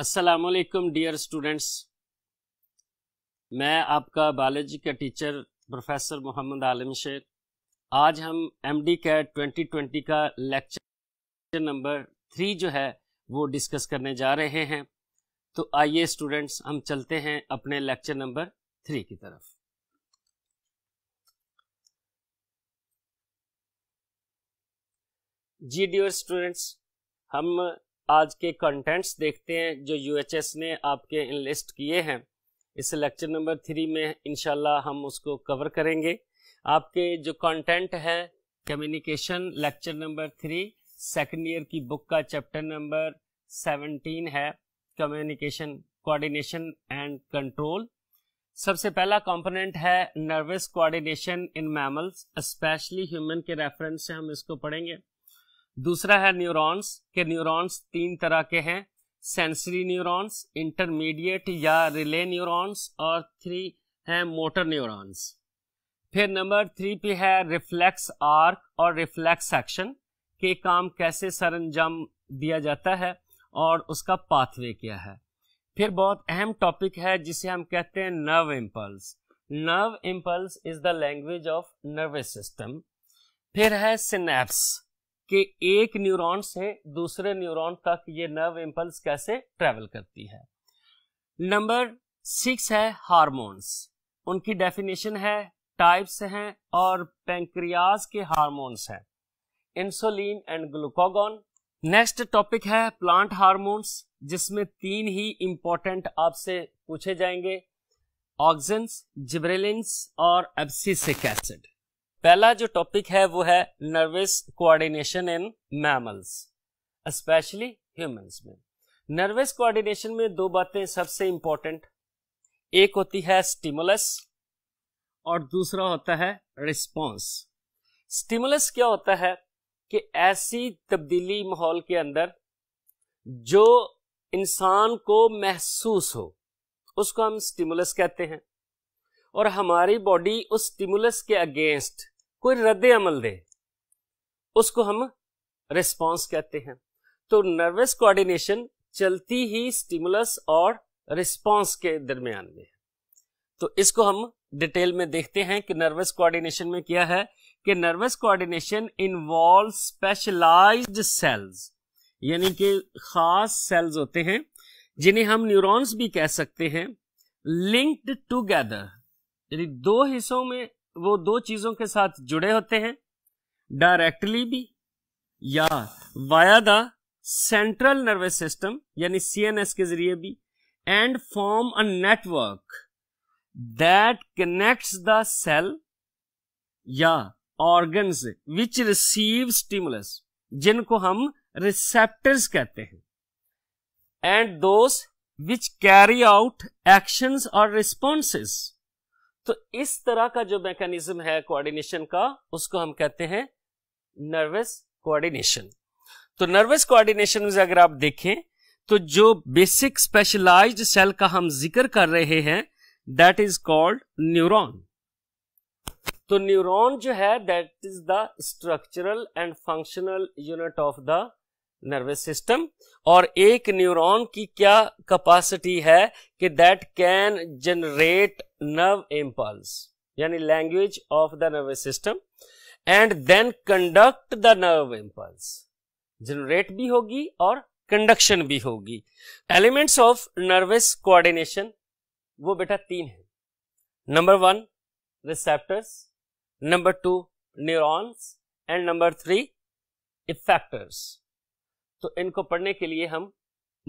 Aslam dear students मैं आपका biology का टीचर प्रोफेसर मोहम्मद आलम शेर आज हम M D CAT twenty twenty का लेक्चर नंबर थ्री जो है वो डिस्कस करने जा रहे हैं तो आइए स्टूडेंट्स हम चलते हैं अपने लेक्चर नंबर थ्री की तरफ जी डियर स्टूडेंट्स हम आज के कंटेंट्स देखते हैं जो यूएचएस ने आपके इनलिस्ट किए हैं इस लेक्चर नंबर थ्री में इनशाला हम उसको कवर करेंगे आपके जो कंटेंट है communication lecture number three second year की बुक का चैप्टर नंबर सेवनटीन है कम्युनिकेशन कोऑर्डिनेशन एंड कंट्रोल सबसे पहला कंपोनेंट है nervous coordination in mammals specially human के रेफरेंस से हम इसको पढ़ेंगे दूसरा है न्यूरॉन्स के न्यूरॉन्स तीन तरह के हैं सेंसरी न्यूरॉन्स इंटरमीडिएट या रिले न्यूरॉन्स और थ्री हैं मोटर न्यूरॉन्स फिर नंबर थ्री पे है रिफ्लेक्स आर्क और रिफ्लेक्स एक्शन के काम कैसे सरंजाम दिया जाता है और उसका पाथवे क्या है फिर बहुत अहम टॉपिक है जिसे हम कहते हैं nerve impulse nerve impulse is the language of nervous system फिर है सिनेप्स कि एक न्यूरॉन से दूसरे न्यूरॉन तक ये नर्व इम्पल्स कैसे ट्रेवल करती है नंबर सिक्स है हार्मोन्स उनकी डेफिनेशन है टाइप्स हैं और पेंक्रियाज के हार्मोन्स हैं insulin and glucagon next topic है प्लांट हार्मोन्स जिसमें तीन ही इंपॉर्टेंट आपसे पूछे जाएंगे ऑक्सिन्स जिब्रेलिन्स और एब्सिसिक एसिड पहला जो टॉपिक है वो है nervous coordination in mammals specially humans में नर्वस कोऑर्डिनेशन में दो बातें सबसे इंपॉर्टेंट एक होती है स्टिमुलस और दूसरा होता है रिस्पॉन्स स्टिमुलस क्या होता है कि ऐसी तब्दीली माहौल के अंदर जो इंसान को महसूस हो उसको हम स्टिमुलस कहते हैं और हमारी बॉडी उस स्टिमुलस के अगेंस्ट कोई रद्द अमल दे उसको हम रिस्पॉन्स कहते हैं तो नर्वस कोऑर्डिनेशन चलती ही स्टिमुलस और रिस्पॉन्स के दरमियान में तो इसको हम डिटेल में देखते हैं कि नर्वस कोऑर्डिनेशन में क्या है कि nervous coordination involve specialised cells यानी कि खास सेल्स होते हैं जिन्हें हम न्यूरॉन्स भी कह सकते हैं लिंक्ड टुगेदर यदि दो हिस्सों में वो दो चीज़ों के साथ जुड़े होते हैं डायरेक्टली भी या via the central nervous system यानी सीएनएस के जरिए भी and form a network that connects the cell या ऑर्गन्स विच रिसीव स्टिमुलस जिनको हम रिसेप्टर्स कहते हैं and those which carry out actions और रिस्पॉन्सेस तो इस तरह का जो मैकेनिज्म है कोऑर्डिनेशन का उसको हम कहते हैं नर्वस कोऑर्डिनेशन तो नर्वस कोऑर्डिनेशन में अगर आप देखें तो जो बेसिक स्पेशलाइज्ड सेल का हम जिक्र कर रहे हैं दैट इज कॉल्ड न्यूरॉन तो न्यूरॉन जो है that is the structural and functional unit of the nervous system और एक न्यूरॉन की क्या कैपेसिटी है कि that can generate nerve impulse यानी language of the nervous system and then conduct the nerve impulse generate भी होगी और कंडक्शन भी होगी एलिमेंट्स ऑफ नर्वस कोऑर्डिनेशन वो बेटा तीन है number one receptors number two neurons and number three effectors तो इनको पढ़ने के लिए हम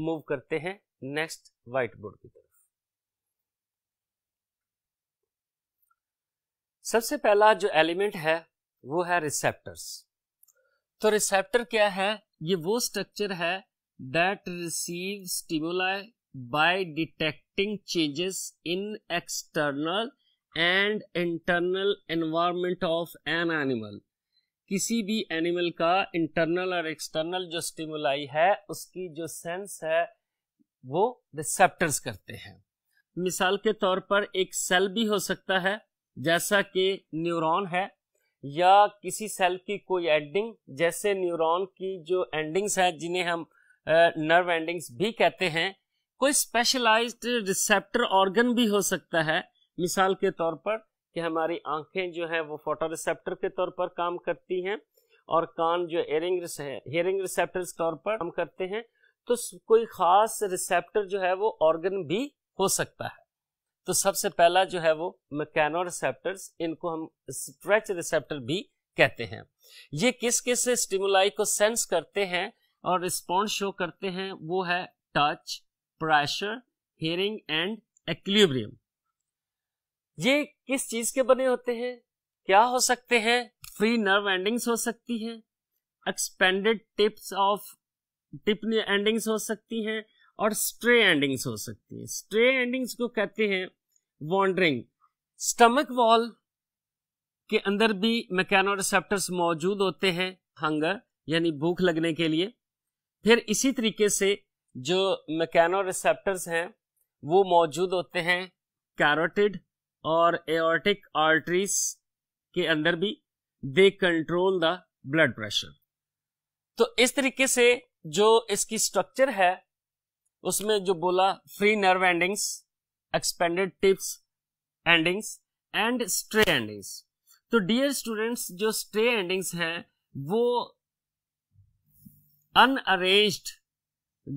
मूव करते हैं नेक्स्ट व्हाइट बोर्ड की तरफ सबसे पहला जो एलिमेंट है वो है रिसेप्टर्स तो रिसेप्टर क्या है ये वो स्ट्रक्चर है that receive stimuli by detecting changes in external and internal environment of an animal किसी भी एनिमल का इंटरनल और एक्सटर्नल जो स्टिमुलाई है उसकी जो सेंस है वो रिसेप्टर्स करते हैं मिसाल के तौर पर एक सेल भी हो सकता है जैसा कि न्यूरॉन है या किसी सेल की कोई एंडिंग जैसे न्यूरॉन की जो एंडिंग्स है जिन्हें हम नर्व एंडिंग्स भी कहते हैं कोई स्पेशलाइज्ड रिसेप्टर ऑर्गन भी हो सकता है मिसाल के तौर पर कि हमारी आंखें जो है वो फोटो रिसेप्टर के तौर पर काम करती हैं और कान जो एयरिंग हेयरिंग रिसेप्टर के तौर पर काम करते हैं तो कोई खास रिसेप्टर जो है वो ऑर्गन भी हो सकता है तो सबसे पहला जो है वो मैकेनो रिसेप्टर्स इनको हम स्ट्रेच रिसेप्टर भी कहते हैं ये किस किस स्टिमुलाई को सेंस करते हैं और रिस्पॉन्स शो करते हैं वो है touch pressure hearing and equilibrium ये किस चीज के बने होते हैं क्या हो सकते हैं फ्री नर्व एंडिंग्स हो सकती हैं expanded tips of tip endings हो सकती हैं और स्ट्रे एंडिंग्स हो सकती है स्ट्रे एंडिंग्स को कहते हैं वॉन्डरिंग स्टमक वॉल के अंदर भी मैकेनोरिसेप्टर्स मौजूद होते हैं हंगर यानी भूख लगने के लिए फिर इसी तरीके से जो मैकेनोरिसेप्टर्स हैं वो मौजूद होते हैं कैरोटिड और एओर्टिक आर्टरीज के अंदर भी they control the blood pressure तो इस तरीके से जो इसकी स्ट्रक्चर है उसमें जो बोला free nerve endings expanded tips endings and stray endings तो डियर स्टूडेंट्स जो स्ट्रे एंडिंग्स हैं वो अनअरेंज्ड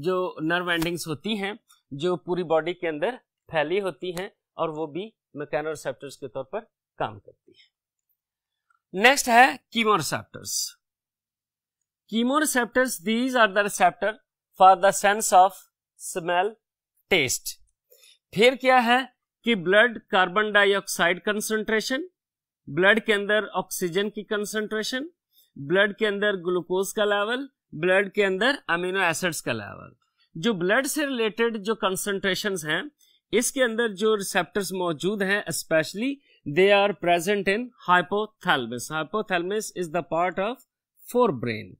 जो नर्व एंडिंग्स होती हैं जो पूरी बॉडी के अंदर फैली होती हैं और वो भी मैकेनोसेप्टर्स के तौर पर काम करती है नेक्स्ट है chemoreceptor these are the receptor for the sense of smell taste फिर क्या है कि blood carbon dioxide concentration blood के अंदर ऑक्सीजन की कंसंट्रेशन ब्लड के अंदर ग्लूकोज का लेवल ब्लड के अंदर अमीनो एसिड्स का लेवल जो ब्लड से रिलेटेड जो कंसंट्रेशन हैं इसके अंदर जो रिसेप्टर्स मौजूद हैं specially they are present in hypothalamus hypothalamus is the part of forebrain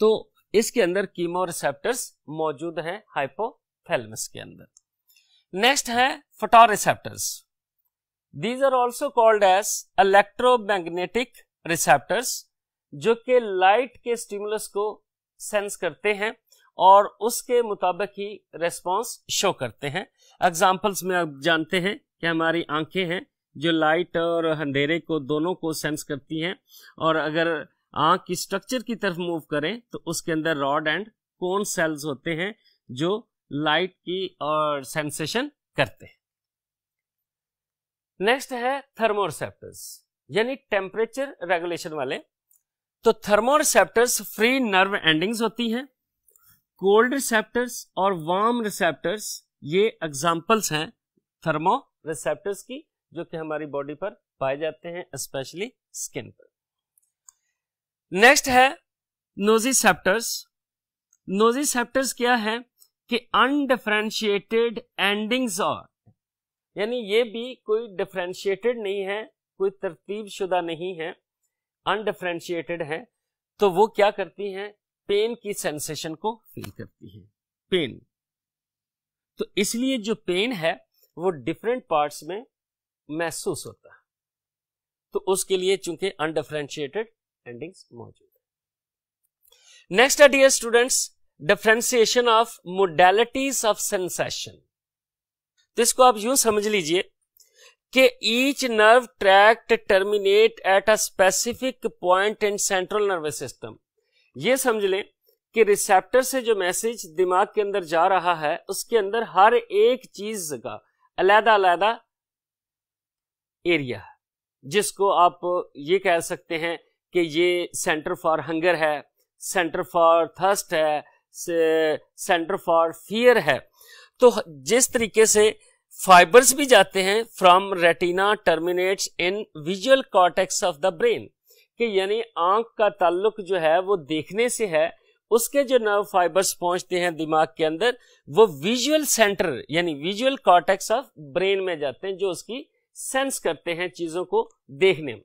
तो इसके अंदर कीमो कीमोरिसेप्टर्स मौजूद हैं हाइपोथैलेमस के अंदर नेक्स्ट है photoreceptors these are also called as electromagnetic receptors जो कि लाइट के स्टिमुलस को सेंस करते हैं और उसके मुताबिक ही रेस्पॉन्स शो करते हैं एग्जाम्पल्स में आप जानते हैं कि हमारी आंखें हैं जो लाइट और अंधेरे को दोनों को सेंस करती हैं और अगर आंख की स्ट्रक्चर की तरफ मूव करें तो उसके अंदर रॉड एंड कोन सेल्स होते हैं जो लाइट की और सेंसेशन करते हैं नेक्स्ट है थर्मोरसेप्टर्स यानी टेम्परेचर रेगुलेशन वाले तो थर्मोरिसेप्टर्स फ्री नर्व एंडिंग्स होती हैं कोल्ड रिसेप्टर्स और वार्म रिसेप्टर्स ये एग्जांपल्स हैं थर्मो रिसेप्टर्स की जो कि हमारी बॉडी पर पाए जाते हैं स्पेशली स्किन पर नेक्स्ट है नोजी सेप्टर्स नोजी सेप्टर्स क्या है कि अनडिफ्रेंशिएटेड एंडिंग्स और यानी ये भी कोई डिफ्रेंशिएटेड नहीं है कोई तरतीब शुदा नहीं है अनडिफ्रेंशिएटेड है तो वो क्या करती हैं पेन की सेंसेशन को फील करती है पेन तो इसलिए जो पेन है वो डिफरेंट पार्ट्स में महसूस होता है तो उसके लिए चूंकि अनडिफ्रेंशिएटेड एंडिंग्स मौजूद है नेक्स्ट है dear students differentiation of modalities of sensation तो इसको आप यूं समझ लीजिए कि each nerve tract terminate at a specific point in central nervous system ये समझ लें कि रिसेप्टर से जो मैसेज दिमाग के अंदर जा रहा है उसके अंदर हर एक चीज का अलहदा अलहदा एरिया जिसको आप ये कह सकते हैं कि ये सेंटर फॉर हंगर है सेंटर फॉर थर्स्ट है सेंटर फॉर फियर है तो जिस तरीके से फाइबर्स भी जाते हैं from retina terminates in visual cortex of the brain कि यानी आंख का ताल्लुक जो है वो देखने से है उसके जो नर्व फाइबर्स पहुंचते हैं दिमाग के अंदर वो विजुअल सेंटर यानी विजुअल कॉटेक्स ऑफ ब्रेन में जाते हैं जो उसकी सेंस करते हैं चीजों को देखने में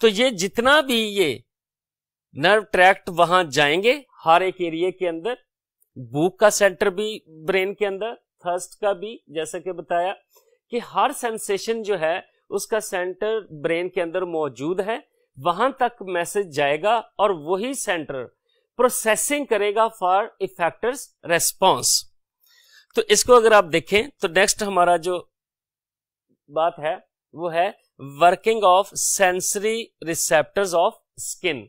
तो ये जितना भी ये नर्व ट्रैक्ट वहां जाएंगे हर एक एरिया के अंदर भूख का सेंटर भी ब्रेन के अंदर थर्स्ट का भी जैसा कि बताया कि हर सेंसेशन जो है उसका सेंटर ब्रेन के अंदर मौजूद है वहां तक मैसेज जाएगा और वही सेंटर प्रोसेसिंग करेगा फॉर इफेक्टर्स रेस्पॉन्स तो इसको अगर आप देखें तो नेक्स्ट हमारा जो बात है वो है working of sensory receptors of skin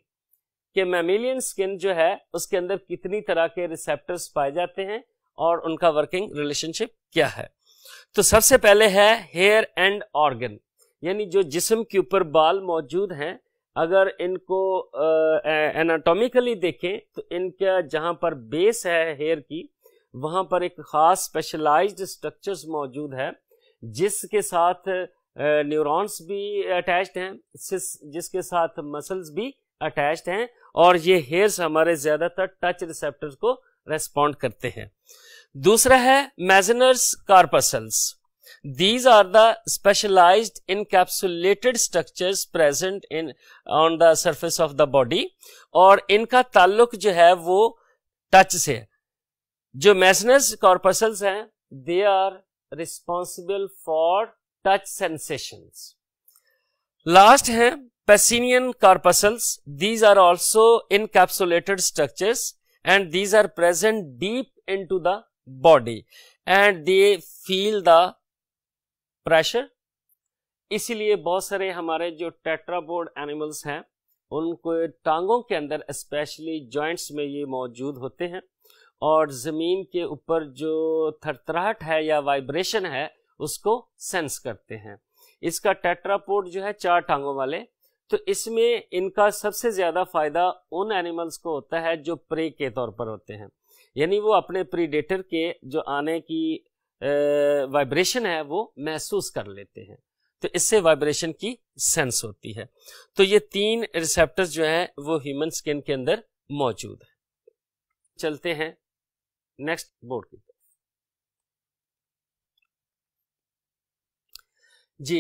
के मेमिलियन स्किन जो है उसके अंदर कितनी तरह के रिसेप्टर्स पाए जाते हैं और उनका वर्किंग रिलेशनशिप क्या है तो सबसे पहले है हेयर एंड ऑर्गन यानी जो जिस्म के ऊपर बाल मौजूद हैं अगर इनको एनाटॉमिकली देखें तो इनका जहां पर बेस है हेयर की वहां पर एक ख़ास स्पेशलाइज्ड स्ट्रक्चर्स मौजूद है जिसके साथ न्यूरॉन्स भी अटैच्ड हैं जिसके साथ मसल्स भी अटैच्ड हैं और ये हेयर्स हमारे ज़्यादातर टच रिसेप्टर को रेस्पॉन्ड करते हैं दूसरा है Meissner's corpuscles these are the specialized encapsulated structure present in on the surface of the body और इनका ताल्लुक जो है वो टच से है जो मैसनस कॉर्पसल्स हैं they are responsible for touch sensation last है Pacinian corpuscles these are also encapsulated structures and these are present deep to the body and they feel the pressure इसीलिए बहुत सारे हमारे जो टेट्राबोर्ड एनिमल्स हैं उनको टांगों के अंदर स्पेशली जॉइंट्स में ये मौजूद होते हैं और ज़मीन के ऊपर जो थरथराहट है या वाइब्रेशन है उसको सेंस करते हैं इसका टेट्रापोड जो है चार टांगों वाले तो इसमें इनका सबसे ज़्यादा फायदा उन एनिमल्स को होता है जो प्रे के तौर पर होते हैं यानी वो अपने प्रीडेटर के जो आने की वाइब्रेशन है वो महसूस कर लेते हैं तो इससे वाइब्रेशन की सेंस होती है तो ये तीन रिसेप्टर्स जो हैं वो ह्यूमन स्किन के अंदर मौजूद है चलते हैं नेक्स्ट बोर्ड की जी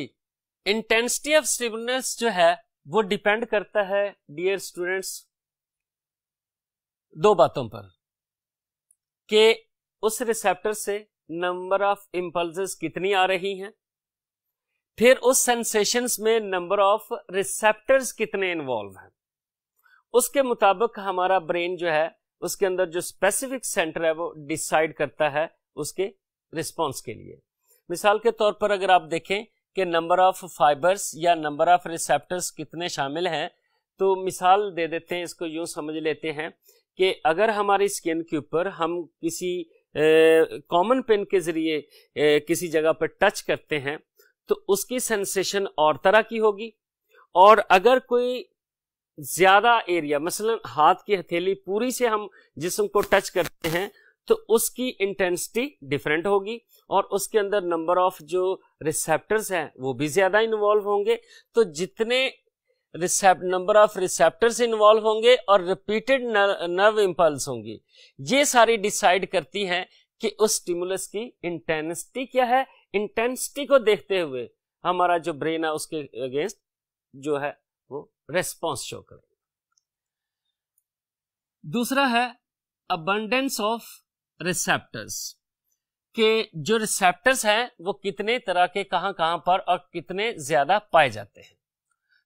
इंटेंसिटी ऑफ सिवनेस जो है वो डिपेंड करता है डियर स्टूडेंट्स दो बातों पर कि उस रिसेप्टर से नंबर ऑफ इंपल्स कितनी आ रही हैं फिर उस सेंसेशंस में नंबर ऑफ रिसेप्टर्स कितने इन्वॉल्व हैं उसके मुताबिक हमारा ब्रेन जो है उसके अंदर जो स्पेसिफिक सेंटर है वो डिसाइड करता है उसके रिस्पॉन्स के लिए मिसाल के तौर पर अगर आप देखें कि नंबर ऑफ फाइबर्स या नंबर ऑफ रिसेप्टर्स कितने शामिल हैं तो मिसाल दे देते हैं इसको यूँ समझ लेते हैं कि अगर हमारी स्किन के ऊपर हम किसी कॉमन पेन के ज़रिए किसी जगह पर टच करते हैं तो उसकी सेंसेशन और तरह की होगी और अगर कोई ज़्यादा एरिया मसलन हाथ की हथेली पूरी से हम जिसम को टच करते हैं तो उसकी इंटेंसिटी डिफरेंट होगी और उसके अंदर नंबर ऑफ जो रिसेप्टर्स हैं वो भी ज़्यादा इन्वॉल्व होंगे तो जितने नंबर ऑफ रिसेप्टर्स इन्वॉल्व होंगे और रिपीटेड नर्व इम्पल्स होंगी ये सारी डिसाइड करती हैं कि उस स्टिमुलस की इंटेंसिटी क्या है इंटेंसिटी को देखते हुए हमारा जो ब्रेन है उसके अगेंस्ट जो है वो रेस्पॉन्स शो करेगा दूसरा है अबंडेंस ऑफ रिसेप्टर्स के जो रिसेप्टर्स हैं वो कितने तरह के कहां कहां पर और कितने ज्यादा पाए जाते हैं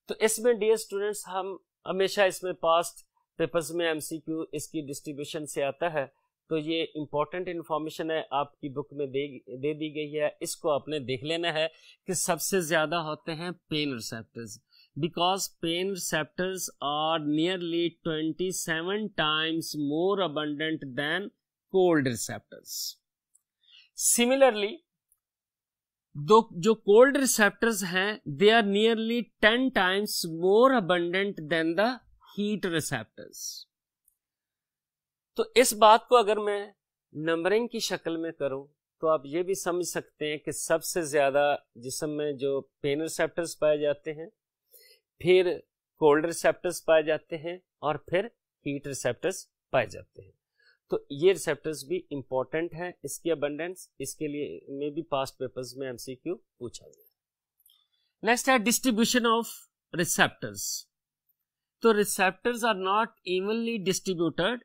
तो इसमें डियर स्टूडेंट्स हम हमेशा इसमें पास्ट पेपर्स में एमसीक्यू इसकी डिस्ट्रीब्यूशन से आता है तो ये इंपॉर्टेंट इन्फॉर्मेशन है आपकी बुक में दे दे दी गई है इसको आपने देख लेना है कि सबसे ज़्यादा होते हैं pain receptors pain pain are nearly twenty 27 times more abundant than cold receptors similarly दो जो कोल्ड रिसेप्टर्स हैं they are nearly ten times more abundant than the heat receptors तो इस बात को अगर मैं नंबरिंग की शक्ल में करूं तो आप ये भी समझ सकते हैं कि सबसे ज़्यादा जिसम में जो पेन रिसेप्टर्स पाए जाते हैं फिर कोल्ड रिसेप्टर्स पाए जाते हैं और फिर हीट रिसेप्टर्स पाए जाते हैं तो ये रिसेप्टर्स भी इम्पॉर्टेंट हैं इसकी अबंडेंस इसके लिए में भी पास्ट पेपर्स में एमसीक्यू पूछा गया नेक्स्ट है डिस्ट्रीब्यूशन ऑफ रिसेप्टर्स तो receptors are not evenly distributed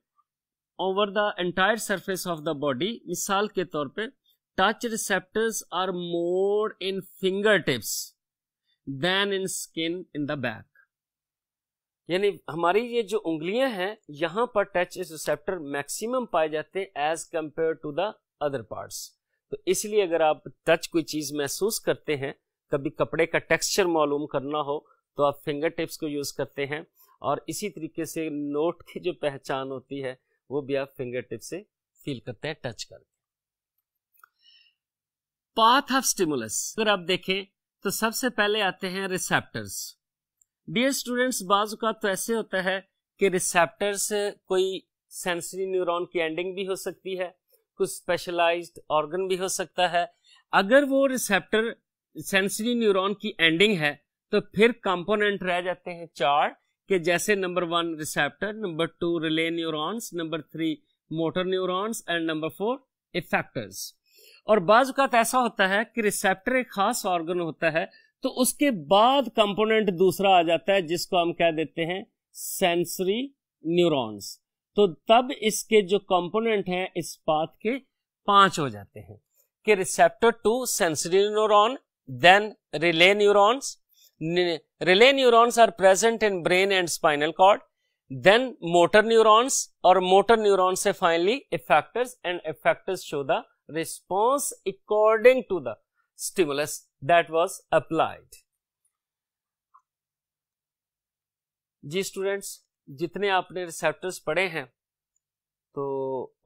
over the entire surface of the body मिसाल के तौर पे touch receptors are more in finger tips than in skin in the back यानी हमारी ये जो उंगलियां हैं यहाँ पर टच रिसेप्टर मैक्सिमम पाए जाते हैं as compare to the other parts तो इसलिए अगर आप टच कोई चीज़ महसूस करते हैं कभी कपड़े का टेक्सचर मालूम करना हो तो आप फिंगर टिप्स को यूज़ करते हैं और इसी तरीके से नोट की जो पहचान होती है वो भी आप फिंगर टिप से फील करते हैं टच करके पाथ ऑफ स्टिमुलस अगर आप देखें तो सबसे पहले आते हैं रिसेप्टर्स डियर स्टूडेंट्स बाज तो ऐसे होता है कि रिसेप्टर्स कोई सेंसरी न्यूरॉन की एंडिंग भी हो सकती है कुछ स्पेशलाइज्ड ऑर्गन भी हो सकता है अगर वो रिसेप्टर सेंसरी न्यूरॉन की एंडिंग है तो फिर कंपोनेंट रह जाते हैं चार के जैसे number one receptor number two relay neurons number three motor neurons and number four effectors और बाजात ऐसा होता है कि रिसेप्टर एक खास ऑर्गन होता है तो उसके बाद कंपोनेंट दूसरा आ जाता है जिसको हम कह देते हैं सेंसरी न्यूरॉन्स तो तब इसके जो कंपोनेंट हैं इस पाथ के पांच हो जाते हैं कि receptor to sensory neuron then relay neurons relay neurons are present in brain and spinal cord then motor neurons और मोटर न्यूरॉन्स से finally effectors and effectors show the response according to the stimulus that was applied. जी students जितने आपने receptors पढ़े हैं तो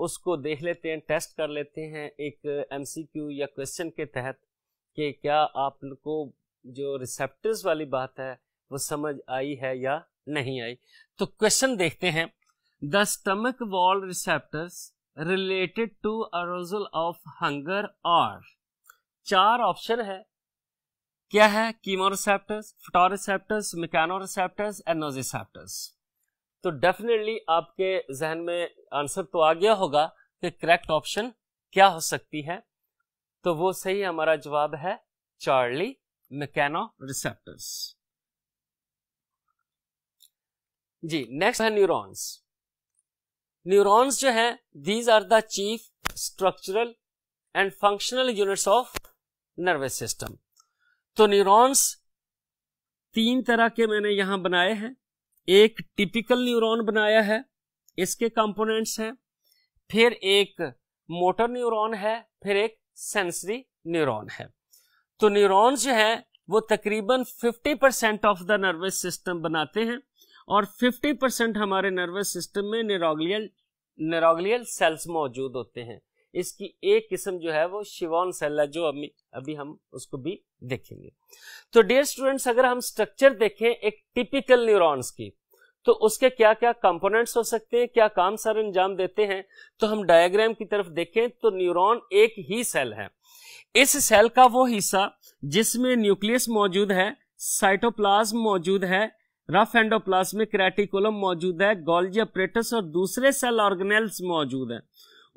उसको देख लेते हैं टेस्ट कर लेते हैं एक एमसीक्यू या क्वेश्चन के तहत कि क्या आपको जो रिसेप्टर्स वाली बात है वो समझ आई है या नहीं आई तो क्वेश्चन देखते हैं the stomach wall receptors related to arousal of hunger are चार ऑप्शन है क्या है chemoreceptors photoreceptors mechanoreceptors and nociceptors तो डेफिनेटली आपके जहन में आंसर तो आ गया होगा कि करेक्ट ऑप्शन क्या हो सकती है तो वो सही हमारा जवाब है चार्ली मैकेनो रिसेप्टर्स जी नेक्स्ट है न्यूरॉन्स न्यूरॉन्स जो है these are the chief structural and functional units of nervous system तो न्यूरॉन्स तीन तरह के मैंने यहां बनाए हैं एक टिपिकल न्यूरॉन बनाया है इसके कंपोनेंट्स हैं फिर एक मोटर न्यूरॉन है फिर एक सेंसरी न्यूरॉन है तो न्यूरॉन्स जो है वो तकरीबन 50 percent of the nervous system बनाते हैं और 50 परसेंट हमारे नर्वस सिस्टम में न्यूरोगलियल न्यूरोगलियल सेल्स मौजूद होते हैं इसकी एक किस्म जो है वो शिवॉन सेल है जो अभी अभी हम उसको भी देखेंगे तो डियर स्टूडेंट्स अगर हम स्ट्रक्चर देखें एक टिपिकल न्यूरॉन्स की तो उसके क्या क्या कंपोनेंट्स हो सकते हैं क्या काम सर अंजाम देते हैं तो हम डायग्राम की तरफ देखें तो न्यूरॉन एक ही सेल है इस सेल का वो हिस्सा जिसमें न्यूक्लियस मौजूद है साइटोप्लाज्म मौजूद है रफ एंडोप्लाज्मिक रेटिकुलम मौजूद है गोल्जी अपरेटस और दूसरे सेल ऑर्गेनेल्स मौजूद है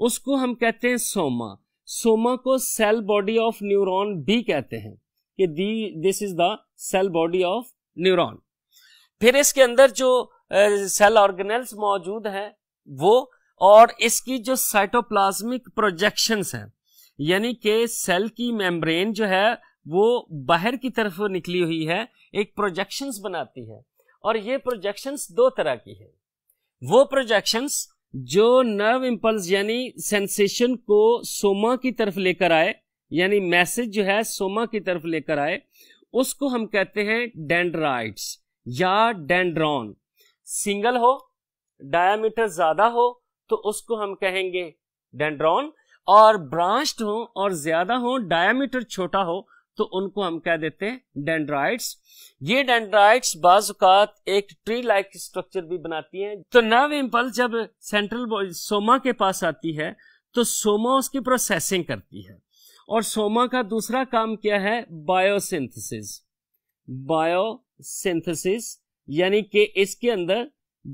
उसको हम कहते हैं सोमा सोमा को सेल बॉडी ऑफ न्यूरॉन भी कहते हैं कि the this is the cell body of neuron फिर इसके अंदर जो सेल ऑर्गेनल्स मौजूद हैं वो और इसकी जो साइटोप्लाज्मिक प्रोजेक्शंस हैं यानी कि सेल की मेम्ब्रेन जो है वो बाहर की तरफ निकली हुई है एक प्रोजेक्शंस बनाती है और ये प्रोजेक्शंस दो तरह की है वो प्रोजेक्शंस जो नर्व इम्पल्स यानी सेंसेशन को सोमा की तरफ लेकर आए यानी मैसेज जो है सोमा की तरफ लेकर आए उसको हम कहते हैं डेंड्राइट्स या डेंड्रॉन सिंगल हो डायामीटर ज्यादा हो तो उसको हम कहेंगे डेंड्रॉन और ब्रांच्ड हो और ज्यादा हो डायामीटर छोटा हो तो उनको हम क्या देते हैं डेंड्राइड्स ये डेंड्राइड्स बाजुकात एक ट्री लाइक स्ट्रक्चर भी बनाती हैं तो नर्व इम्पल्स जब सेंट्रल सोमा के पास आती है तो सोमा उसकी प्रोसेसिंग करती है और सोमा का दूसरा काम क्या है बायोसिंथेसिस बायोसिंथेसिस यानी कि इसके अंदर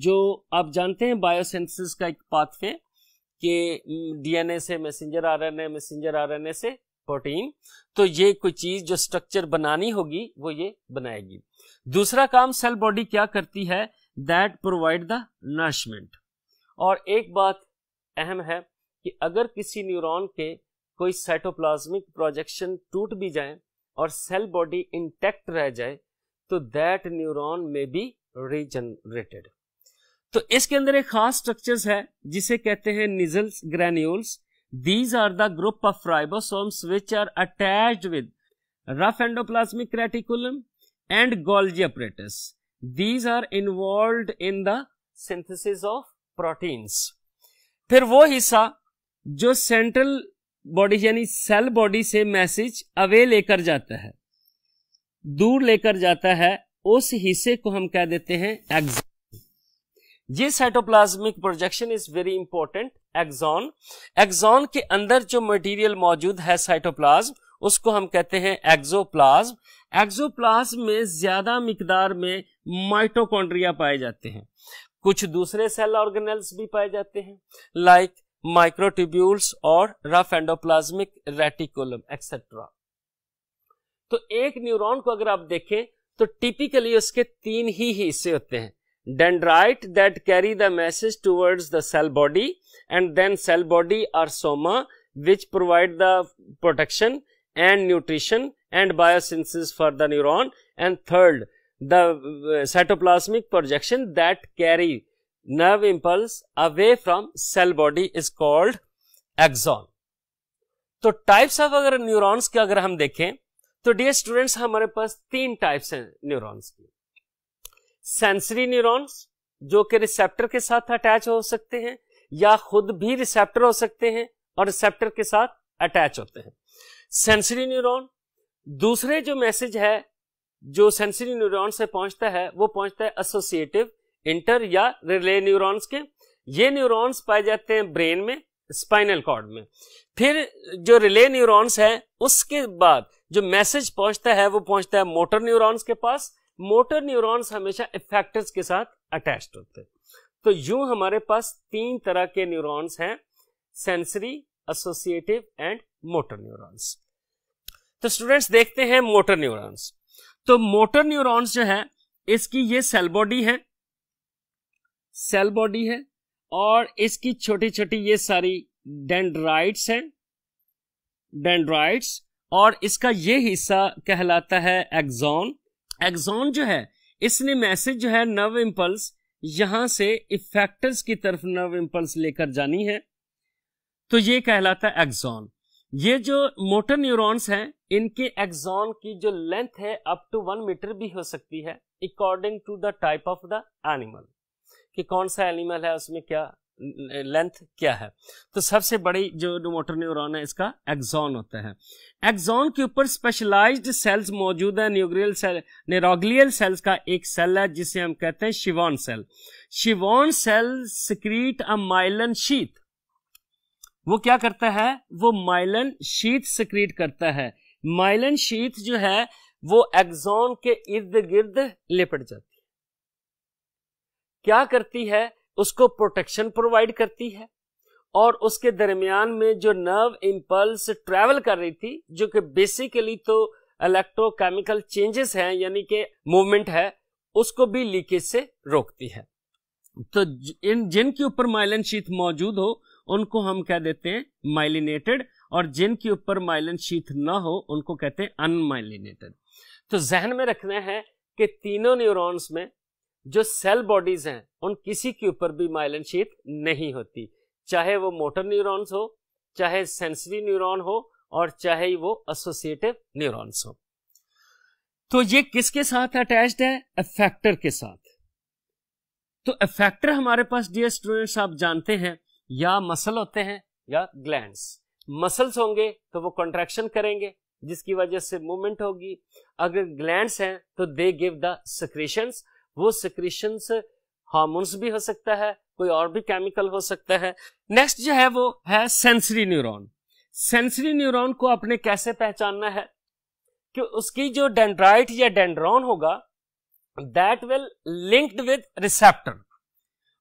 जो आप जानते हैं बायोसिंथेसिस का एक पाथवे कि डीएनए हम्म, से मैसेंजर आरएनए मैसेंजर आरएनए से प्रोटीन तो ये कोई चीज जो स्ट्रक्चर बनानी होगी वो ये बनाएगी दूसरा काम सेल बॉडी क्या करती है दैट प्रोवाइड द नर्शमेंट और एक बात अहम है कि अगर किसी न्यूरॉन के कोई साइटोप्लाज्मिक प्रोजेक्शन टूट भी जाए और सेल बॉडी इंटैक्ट रह जाए तो दैट न्यूरॉन में बी रिजनरेटेड तो इसके अंदर एक खास स्ट्रक्चर्स है जिसे कहते हैं Nissl's granules These are the group of ribosomes which are attached with rough endoplasmic reticulum and Golgi apparatus. These are involved in the synthesis of proteins. फिर वो हिस्सा जो सेंट्रल बॉडी यानी सेल बॉडी से मैसेज अवे लेकर जाता है दूर लेकर जाता है उस हिस्से को हम कह देते हैं एग्जिट ये cytoplasmic projection is very important axon axon के अंदर जो मटेरियल मौजूद है साइटोप्लाज्म उसको हम कहते हैं एक्सोप्लाज्म एक्सोप्लाज्म में ज्यादा मिकदार में माइटोकॉन्ड्रिया पाए जाते हैं कुछ दूसरे सेल ऑर्गेनल्स भी पाए जाते हैं लाइक माइक्रोट्यूब्यूल्स और रफ एंडोप्लाज्मिक रेटिकुलम एक्सेट्रा तो एक न्यूरॉन को अगर आप देखें तो टिपिकली उसके तीन ही हिस्से होते हैं dendrite that carry the message towards the cell body and then cell body or soma which provide the protection and nutrition and biosynthesis for the neuron and third the uh, cytoplasmic projection that carry nerve impulse away from cell body is called axon. So types of अगर neurons, के अगर हम देखें तो dear students हमारे पास तीन types हैं sensory neurons जो कि रिसेप्टर के साथ अटैच हो सकते हैं या खुद भी रिसेप्टर हो सकते हैं और रिसेप्टर के साथ अटैच होते हैं सेंसरी न्यूरॉन दूसरे जो मैसेज है जो सेंसरी न्यूरॉन से पहुंचता है वो पहुंचता है एसोसिएटिव इंटर या रिले न्यूरॉन्स के ये न्यूरॉन्स पाए जाते हैं ब्रेन में स्पाइनल कॉर्ड में फिर जो रिले न्यूरॉन्स है उसके बाद जो मैसेज पहुंचता है वो पहुंचता है मोटर न्यूरॉन्स के पास मोटर न्यूरॉन्स हमेशा इफेक्टर्स के साथ अटैच होते हैं तो यूं हमारे पास तीन तरह के न्यूरॉन्स हैं sensory associative and motor neurons तो स्टूडेंट्स देखते हैं मोटर न्यूरॉन्स तो मोटर न्यूरॉन्स जो है इसकी ये सेल बॉडी है सेल बॉडी है और इसकी छोटी छोटी ये सारी डेंड्राइट्स हैं डेंड्राइट्स और इसका ये हिस्सा कहलाता है एक्सॉन एग्जॉन जो है इसने मैसेज जो है नर्व इम्पल्स यहां से इफेक्टर्स की तरफ नर्व इम्पल्स लेकर जानी है तो ये कहलाता है एग्जॉन ये जो मोटर न्यूरॉन्स हैं इनके एग्जॉन की जो लेंथ है अप टू वन मीटर भी हो सकती है according to the type of the animal कि कौन सा एनिमल है उसमें क्या लेंथ क्या है तो सबसे बड़ी जो मोटर न्यूरॉन है इसका एक्सॉन होता है एक्सॉन के ऊपर स्पेशलाइज्ड सेल्स मौजूद है न्यूग्रियल सेल न्यूरोग्लियल सेल्स का एक सेल है जिसे हम कहते हैं Schwann cell Schwann cell secrete a myelin sheath वो क्या करता है वो माइलन शीत सिक्रीट करता है माइलन शीत जो है वो एक्सॉन के इर्द गिर्द लिपट जाती है क्या करती है उसको प्रोटेक्शन प्रोवाइड करती है और उसके दरमियान में जो नर्व इम्पल्स ट्रेवल कर रही थी जो कि बेसिकली तो इलेक्ट्रोकेमिकल चेंजेस हैं यानी कि मूवमेंट है उसको भी लीकेज से रोकती है तो इन जिनके ऊपर माइलन शीथ मौजूद हो उनको हम कह देते हैं माइलिनेटेड और जिनके ऊपर माइलन शीथ ना हो उनको कहते हैं अनमाइलिनेटेड तो जहन में रखना है कि तीनों न्यूरॉन्स में जो सेल बॉडीज हैं उन किसी के ऊपर भी माइलन शीत नहीं होती चाहे वो मोटर न्यूरॉन्स हो चाहे सेंसरी न्यूरॉन हो और चाहे वो एसोसिएटिव न्यूरॉन्स हो तो ये किसके साथ अटैच्ड है अफेक्टर के साथ तो अफेक्टर हमारे पास डियर स्टूडेंट्स आप जानते हैं या मसल होते हैं या ग्लैंड्स मसल्स होंगे तो वो कॉन्ट्रेक्शन करेंगे जिसकी वजह से मूवमेंट होगी अगर ग्लैंड्स हैं तो दे गिव द सक्रेशंस वो सिक्रेशंस हार्मोन्स भी हो सकता है कोई और भी केमिकल हो सकता है नेक्स्ट जो है वो है सेंसरी न्यूरॉन सेंसरी न्यूरॉन को आपने कैसे पहचानना है कि उसकी जो डेंड्राइट या डेंड्रॉन होगा that will linked with receptor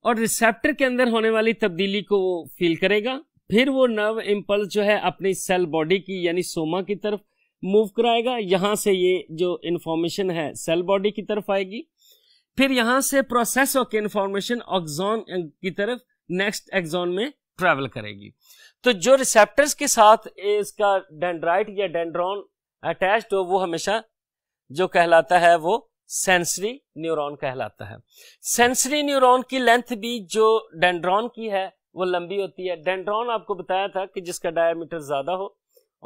और रिसेप्टर के अंदर होने वाली तब्दीली को वो फील करेगा फिर वो नर्व इम्पल्स जो है अपनी सेल बॉडी की यानी सोमा की तरफ मूव कराएगा यहां से ये जो इंफॉर्मेशन है सेल बॉडी की तरफ आएगी फिर यहां से प्रोसेस होकर इंफॉर्मेशन ऑक्सोन की तरफ नेक्स्ट एक्सोन में ट्रेवल करेगी तो जो रिसेप्टर्स के साथ इसका डेंड्राइट या डेंड्रॉन अटैच्ड हो वो हमेशा जो कहलाता है वो सेंसरी न्यूरॉन कहलाता है सेंसरी न्यूरॉन की लेंथ भी जो डेंड्रॉन की है वो लंबी होती है डेंड्रॉन आपको बताया था कि जिसका डायमीटर ज्यादा हो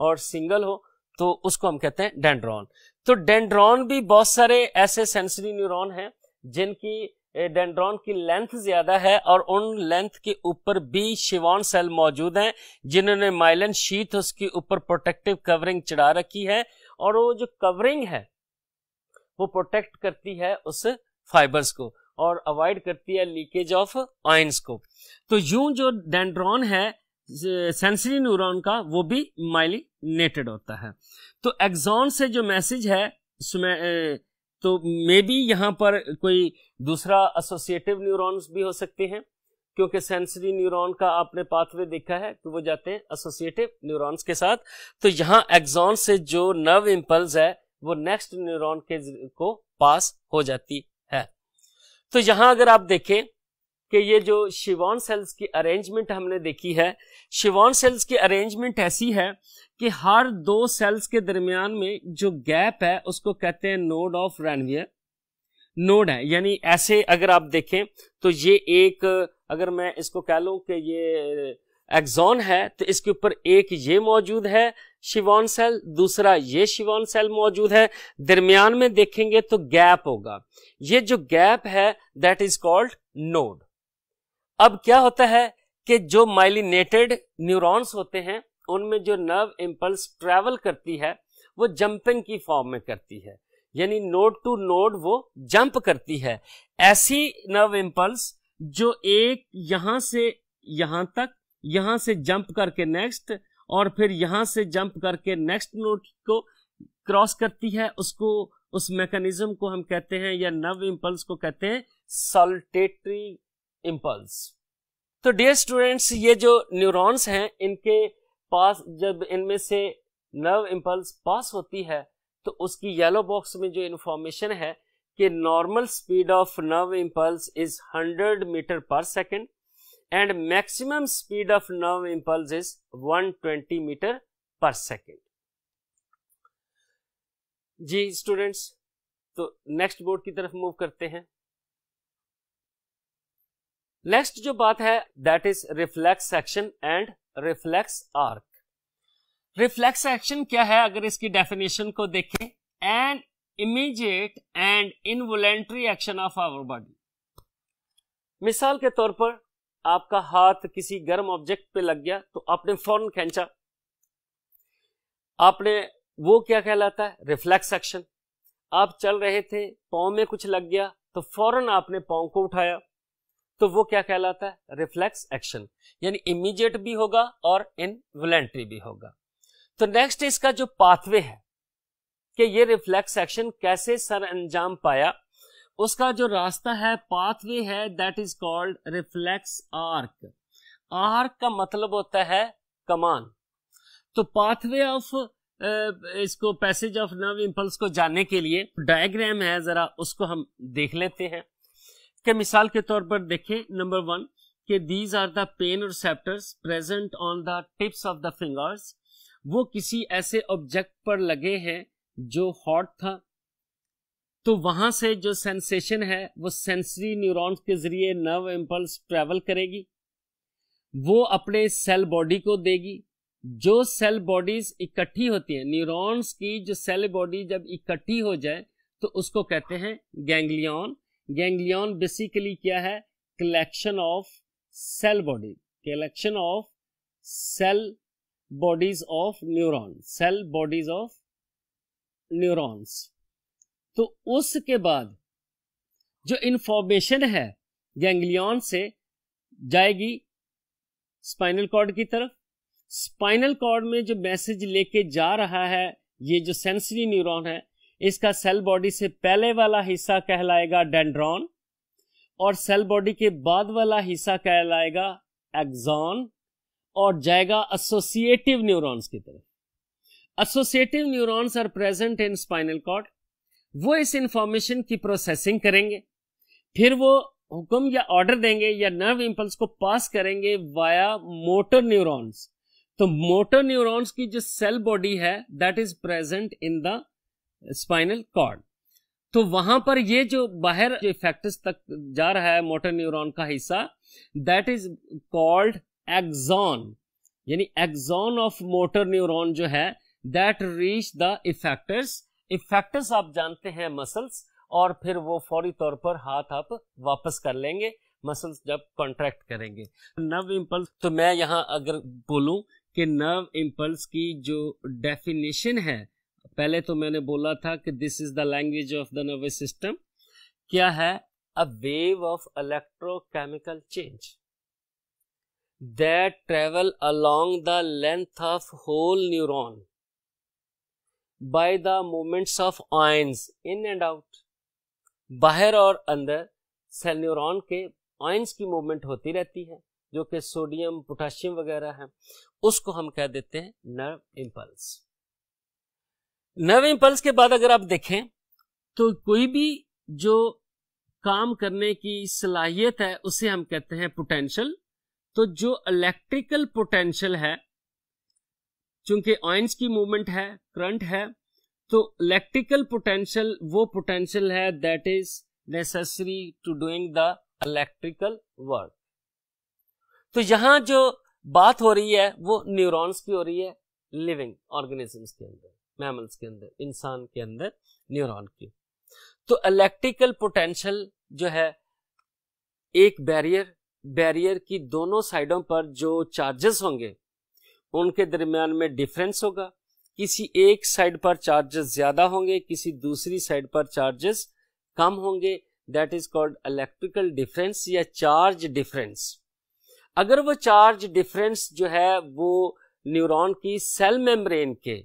और सिंगल हो तो उसको हम कहते हैं डेंड्रॉन तो डेंड्रॉन भी बहुत सारे ऐसे सेंसरी न्यूरॉन हैं जिनकी डेंड्रॉन की लेंथ ज्यादा है और उन लेंथ के ऊपर भी शिवान सेल मौजूद हैं जिन्होंने माइलन शीट उसके ऊपर प्रोटेक्टिव कवरिंग चढ़ा रखी है और वो जो कवरिंग है वो प्रोटेक्ट करती है उस फाइबर्स को और अवॉइड करती है लीकेज ऑफ आयंस को तो यूं जो डेंड्रॉन है सेंसरी न्यूरॉन का वो भी माइलिनेटेड होता है तो एग्जॉन से जो मैसेज है तो मे बी यहाँ पर कोई दूसरा एसोसिएटिव न्यूरॉन्स भी हो सकते हैं क्योंकि सेंसरी न्यूरॉन का आपने पाथवे देखा है कि तो वो जाते हैं एसोसिएटिव न्यूरॉन्स के साथ तो यहाँ एग्जॉन से जो नर्व इम्पल्स है वो नेक्स्ट न्यूरॉन के को पास हो जाती है तो यहां अगर आप देखें कि ये जो शिवान सेल्स की अरेंजमेंट हमने देखी है शिवान सेल्स की अरेंजमेंट ऐसी है कि हर दो सेल्स के दरमियान में जो गैप है उसको कहते हैं नोड ऑफ रैनवियर नोड है यानी ऐसे अगर आप देखें तो ये एक अगर मैं इसको कह लूँ कि ये एक्सॉन है तो इसके ऊपर एक ये मौजूद है शिवान सेल दूसरा ये शिवान सेल मौजूद है दरमियान में देखेंगे तो गैप होगा ये जो गैप है दैट इज कॉल्ड नोड अब क्या होता है कि जो माइलिनेटेड न्यूरॉन्स होते हैं उनमें जो नर्व इम्पल्स ट्रेवल करती है वो जंपिंग की फॉर्म में करती है यानी नोड टू नोड वो जंप करती है ऐसी नर्व इम्पल्स जो एक यहां से यहां तक यहां से जंप करके नेक्स्ट और फिर यहां से जंप करके नेक्स्ट नोड को क्रॉस करती है उसको उस मैकेनिज्म को हम कहते हैं या नर्व इम्पल्स को कहते हैं सॉलिटेटरी इम्पल्स तो डियर स्टूडेंट्स ये जो न्यूरॉन्स हैं इनके पास जब इनमें से नर्व इम्पल्स पास होती है तो उसकी येलो बॉक्स में जो इन्फॉर्मेशन है कि normal speed of nerve impulse is 100 meter per second and maximum speed of nerve impulse is 120 meter per second जी स्टूडेंट्स तो नेक्स्ट बोर्ड की तरफ मूव करते हैं नेक्स्ट जो बात है that is reflex section and reflex arc reflex action क्या है अगर इसकी डेफिनेशन को देखें and immediate and involuntary action of our body मिसाल के तौर पर आपका हाथ किसी गर्म ऑब्जेक्ट पे लग गया तो आपने फौरन खेचा आपने वो क्या कहलाता है रिफ्लेक्स एक्शन आप चल रहे थे पाँव में कुछ लग गया तो फौरन आपने पाँव को उठाया तो वो क्या कहलाता है रिफ्लेक्स एक्शन यानी इमीडिएट भी होगा और वोलेंट्री भी होगा तो नेक्स्ट इसका जो पाथवे है कि ये रिफ्लेक्स एक्शन कैसे सर अंजाम पाया उसका जो रास्ता है पाथवे है that is called reflex arc arc का मतलब होता है कमान तो पाथवे ऑफ इसको पैसेज ऑफ नर्व इम्पल्स को जानने के लिए डायग्राम है जरा उसको हम देख लेते हैं के मिसाल के तौर पर देखें नंबर वन कि these are the pain receptors present on the tips of the fingers वो किसी ऐसे ऑब्जेक्ट पर लगे हैं जो हॉट था तो वहां से जो सेंसेशन है वो सेंसरी न्यूरॉन्स के जरिए नर्व इम्पल्स ट्रेवल करेगी वो अपने सेल बॉडी को देगी जो सेल बॉडीज इकट्ठी होती हैं न्यूरॉन्स की जो सेल बॉडी जब इकट्ठी हो जाए तो उसको कहते हैं गैंग्लियन गैंग्लियन बेसिकली क्या है collection of cell body collection of cell bodies of neuron cell bodies of neurons तो उसके बाद जो इंफॉर्मेशन है गैंग्लियन से जाएगी स्पाइनल कॉर्ड की तरफ स्पाइनल कॉर्ड में जो मैसेज लेके जा रहा है ये जो सेंसरी न्यूरॉन है इसका सेल बॉडी से पहले वाला हिस्सा कहलाएगा डेंड्रॉन और सेल बॉडी के बाद वाला हिस्सा कहलाएगा एक्सॉन और जाएगा एसोसिएटिव न्यूरॉन्स की तरफ associative neurons are present in spinal cord वो इस इंफॉर्मेशन की प्रोसेसिंग करेंगे फिर वो हुक्म या ऑर्डर देंगे या नर्व इम्पल्स को पास करेंगे वाया मोटर न्यूरॉन्स तो मोटर न्यूरॉन्स की जो सेल बॉडी है that is present in the spinal cord तो वहां पर ये जो बाहर जो इफेक्ट्स तक जा रहा है मोटर न्यूरॉन का हिस्सा दैट इज कॉल्ड एक्सॉन यानी एक्सॉन ऑफ मोटर न्यूरॉन जो है that reach the effectors effectors आप जानते हैं मसल्स और फिर वो फौरी तौर पर हाथ आप वापस कर लेंगे मसल्स जब कॉन्ट्रैक्ट करेंगे नर्व इम्पल्स तो मैं यहाँ अगर बोलूं कि नर्व इम्पल्स की जो डेफिनेशन है पहले तो मैंने बोला था कि this is the language of the nervous system क्या है a wave of electrochemical change that travel along the length of whole neuron by the movements of ions in and out बाहर और अंदर सेल न्यूरॉन के ions की movement होती रहती है जो कि सोडियम पोटाशियम वगैरह है उसको हम कह देते हैं नर्व इम्पल्स नर्व इम्पल्स के बाद अगर आप देखें तो कोई भी जो काम करने की सलाहियत है उसे हम कहते हैं पोटेंशियल तो जो इलेक्ट्रिकल पोटेंशियल है चूंकि ऑइंस की मूवमेंट है करंट है तो इलेक्ट्रिकल पोटेंशियल वो पोटेंशियल है that is necessary to doing the electrical work तो यहां जो बात हो रही है वो न्यूरॉन्स की हो रही है लिविंग ऑर्गेनिजम्स के अंदर मैमल्स के अंदर इंसान के अंदर न्यूरॉन की तो इलेक्ट्रिकल पोटेंशियल जो है एक बैरियर बैरियर की दोनों साइडों पर जो चार्जेस होंगे उनके दरमियान में डिफरेंस होगा किसी एक साइड पर चार्जेस ज़्यादा होंगे किसी दूसरी साइड पर चार्जेस कम होंगे that is called electrical difference या चार्ज डिफरेंस अगर वो चार्ज डिफरेंस जो है वो न्यूरॉन की सेल मेम्ब्रेन के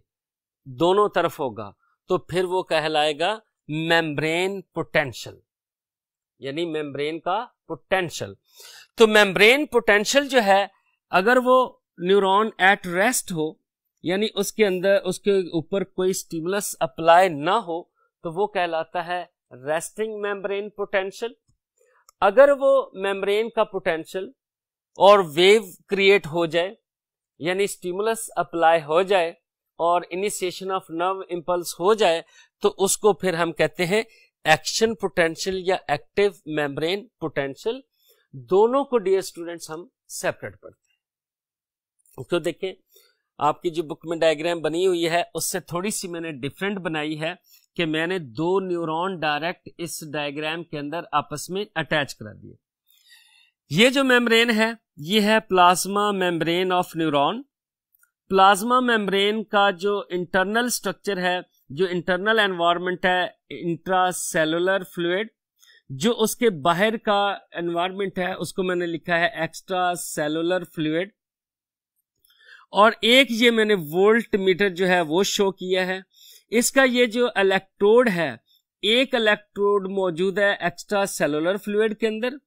दोनों तरफ होगा तो फिर वो कहलाएगा मेम्ब्रेन पोटेंशियल यानी मेम्ब्रेन का पोटेंशियल तो मेम्ब्रेन पोटेंशियल जो है अगर वो न्यूरॉन एट रेस्ट हो यानी उसके अंदर उसके ऊपर कोई स्टिमुलस अप्लाई ना हो तो वो कहलाता है रेस्टिंग मेम्ब्रेन पोटेंशियल अगर वो मेम्ब्रेन का पोटेंशियल और वेव क्रिएट हो जाए यानी स्टिमुलस अप्लाई हो जाए और इनिशिएशन ऑफ नर्व इम्पल्स हो जाए तो उसको फिर हम कहते हैं एक्शन पोटेंशियल या एक्टिव मेम्ब्रेन पोटेंशियल दोनों को डियर स्टूडेंट्स हम सेपरेट पढ़ते हैं तो देखें आपकी जो बुक में डायग्राम बनी हुई है उससे थोड़ी सी मैंने डिफरेंट बनाई है कि मैंने दो न्यूरॉन डायरेक्ट इस डायग्राम के अंदर आपस में अटैच करा दिए ये जो मेम्ब्रेन है ये है plasma membrane of neuron plasma membrane का जो इंटरनल स्ट्रक्चर है जो इंटरनल एनवायरनमेंट है इंट्रासेलुलर फ्लूड जो उसके बाहर का एनवायरनमेंट है उसको मैंने लिखा है एक्स्ट्रा सेलुलर फ्लूड और एक ये मैंने वोल्ट मीटर जो है वो शो किया है इसका ये जो इलेक्ट्रोड है एक इलेक्ट्रोड मौजूद है एक्स्ट्रा सेलुलर फ्लूड के अंदर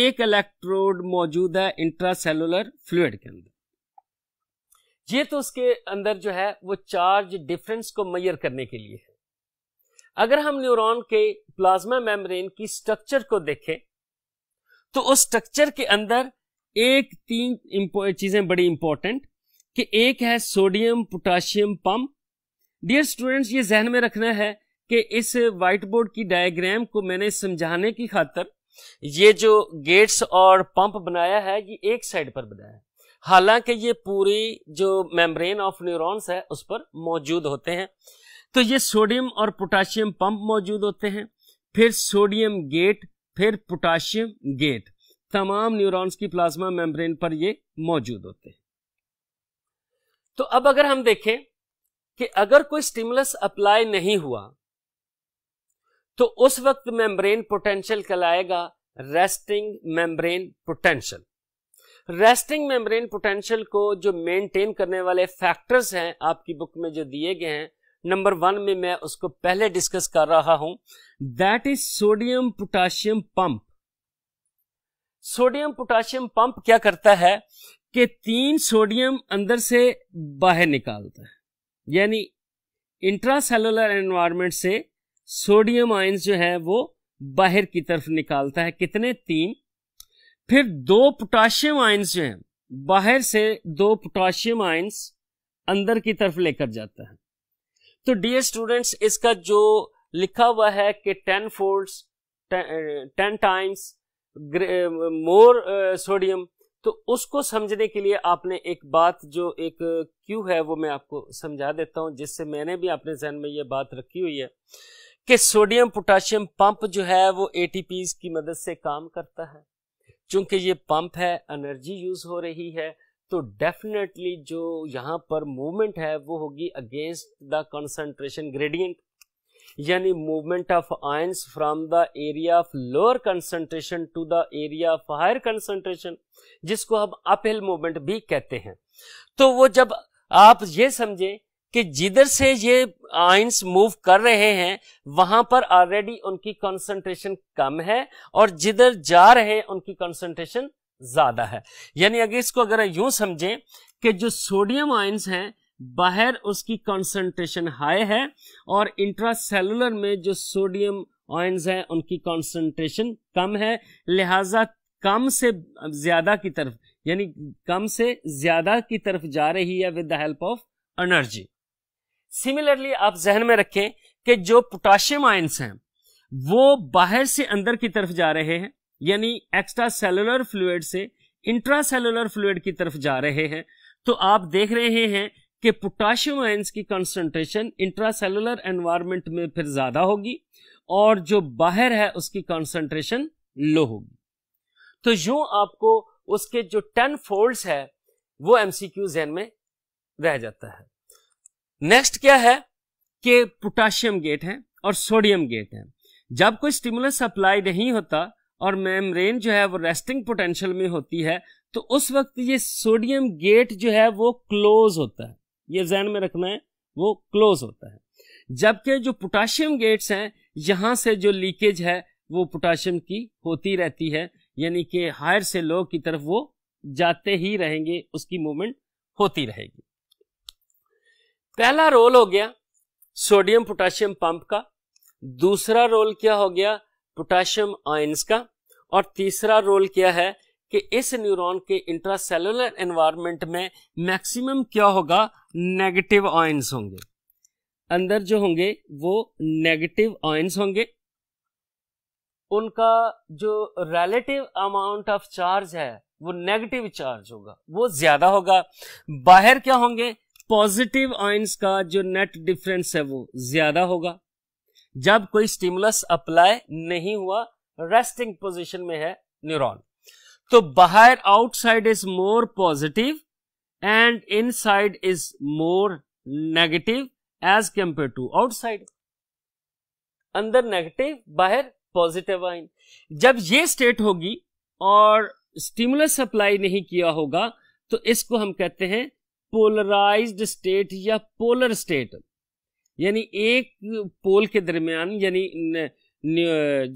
एक इलेक्ट्रोड मौजूद है इंट्रा सेलुलर फ्लूड के अंदर ये तो उसके अंदर जो है वो चार्ज डिफरेंस को मैयर करने के लिए है अगर हम न्यूरॉन के प्लाज्मा मेम्ब्रेन की स्ट्रक्चर को देखें तो उस स्ट्रक्चर के अंदर एक तीन चीजें बड़ी इंपॉर्टेंट कि एक है sodium potassium pump dear students ये जहन में रखना है कि इस वाइट बोर्ड की डायग्राम को मैंने समझाने की खातर ये जो गेट्स और पंप बनाया है ये एक साइड पर बनाया है हालांकि ये पूरी जो मेम्ब्रेन ऑफ न्यूरॉन्स है उस पर मौजूद होते हैं तो ये सोडियम और पोटाशियम पंप मौजूद होते हैं फिर सोडियम गेट फिर पोटाशियम गेट तमाम न्यूरॉन्स की प्लाज्मा मेम्ब्रेन पर ये मौजूद होते हैं तो अब अगर हम देखें कि अगर कोई स्टिमुलस अप्लाई नहीं हुआ तो उस वक्त मेम्ब्रेन पोटेंशियल कहलाएगा resting membrane potential resting membrane potential को जो मेंटेन करने वाले फैक्टर्स हैं आपकी बुक में जो दिए गए हैं नंबर वन में मैं उसको पहले डिस्कस कर रहा हूं that is sodium potassium pump sodium potassium pump क्या करता है कि तीन सोडियम अंदर से बाहर निकालता है यानी इंट्रासेलुलर एनवायरमेंट से सोडियम आयंस जो है वो बाहर की तरफ निकालता है कितने तीन फिर दो पोटाशियम आइन्स जो हैं बाहर से दो पोटाशियम आइन्स अंदर की तरफ लेकर जाता है तो डियर स्टूडेंट्स इसका जो लिखा हुआ है कि ten fold ten times more sodium तो उसको समझने के लिए आपने एक बात जो एक क्यू है वो मैं आपको समझा देता हूं जिससे मैंने भी अपने जहन में ये बात रखी हुई है कि सोडियम पोटाशियम पंप जो है वो एटीपीज की मदद से काम करता है चूंकि ये पंप है एनर्जी यूज़ हो रही है तो डेफिनेटली जो यहाँ पर मूवमेंट है वो होगी अगेंस्ट द कंसंट्रेशन ग्रेडियंट यानी movement of ions from the area of lower concentration to the area of higher concentration जिसको हम अपहिल मूवमेंट भी कहते हैं तो वो जब आप ये समझें कि जिधर से ये आइंस मूव कर रहे हैं वहां पर ऑलरेडी उनकी कंसंट्रेशन कम है और जिधर जा रहे हैं उनकी कंसंट्रेशन ज्यादा है यानी अगर इसको अगर यूं समझें कि जो सोडियम आइंस हैं बाहर उसकी कंसंट्रेशन हाई है और इंट्रासेलुलर में जो सोडियम आइंस हैं उनकी कंसंट्रेशन कम है लिहाजा कम से ज्यादा की तरफ यानी कम से ज्यादा की तरफ जा रही है with the help of energy similarly आप जहन में रखें कि जो पोटाशियम आयंस हैं वो बाहर से अंदर की तरफ जा रहे हैं यानी एक्स्ट्रा सेलुलर फ्लूड से इंट्रा सेलुलर फ्लूड की तरफ जा रहे हैं तो आप देख रहे हैं कि पोटाशियम आयंस की कंसंट्रेशन इंट्रा सेलुलर एनवायरमेंट में फिर ज़्यादा होगी और जो बाहर है उसकी कंसंट्रेशन लो होगी तो जो आपको उसके जो टेन फोल्ड्स है वो एमसीक्यू जेन में रह जाता है नेक्स्ट क्या है कि पोटाशियम गेट है और सोडियम गेट है जब कोई स्टिमुलस अप्लाई नहीं होता और मेम्ब्रेन जो है वो रेस्टिंग पोटेंशियल में होती है तो उस वक्त ये सोडियम गेट जो है वो क्लोज होता है ये जहन में रखना है वो क्लोज होता है जबकि जो पोटाशियम गेट्स हैं यहाँ से जो लीकेज है वो पोटाशियम की होती रहती है यानी कि हायर से लो की तरफ वो जाते ही रहेंगे उसकी मूवमेंट होती रहेगी पहला रोल हो गया सोडियम पोटाशियम पंप का दूसरा रोल क्या हो गया पोटाशियम आयंस का और तीसरा रोल क्या है कि इस न्यूरॉन के इंट्रासेलुलर एनवायरनमेंट में मैक्सिमम क्या होगा नेगेटिव आयंस होंगे अंदर जो होंगे वो नेगेटिव आयंस होंगे उनका जो रिलेटिव अमाउंट ऑफ चार्ज है वो नेगेटिव चार्ज होगा वो ज्यादा होगा बाहर क्या होंगे पॉजिटिव आइंस का जो नेट डिफरेंस है वो ज्यादा होगा जब कोई स्टिमुलस अप्लाई नहीं हुआ रेस्टिंग पोजीशन में है न्यूरॉन तो बाहर outside is more positive and inside is more negative as compare to outside अंदर नेगेटिव बाहर पॉजिटिव आइन जब ये स्टेट होगी और स्टिमुलस अप्लाई नहीं किया होगा तो इसको हम कहते हैं पोलराइज्ड स्टेट या पोलर स्टेट यानी एक पोल के दरमियान यानी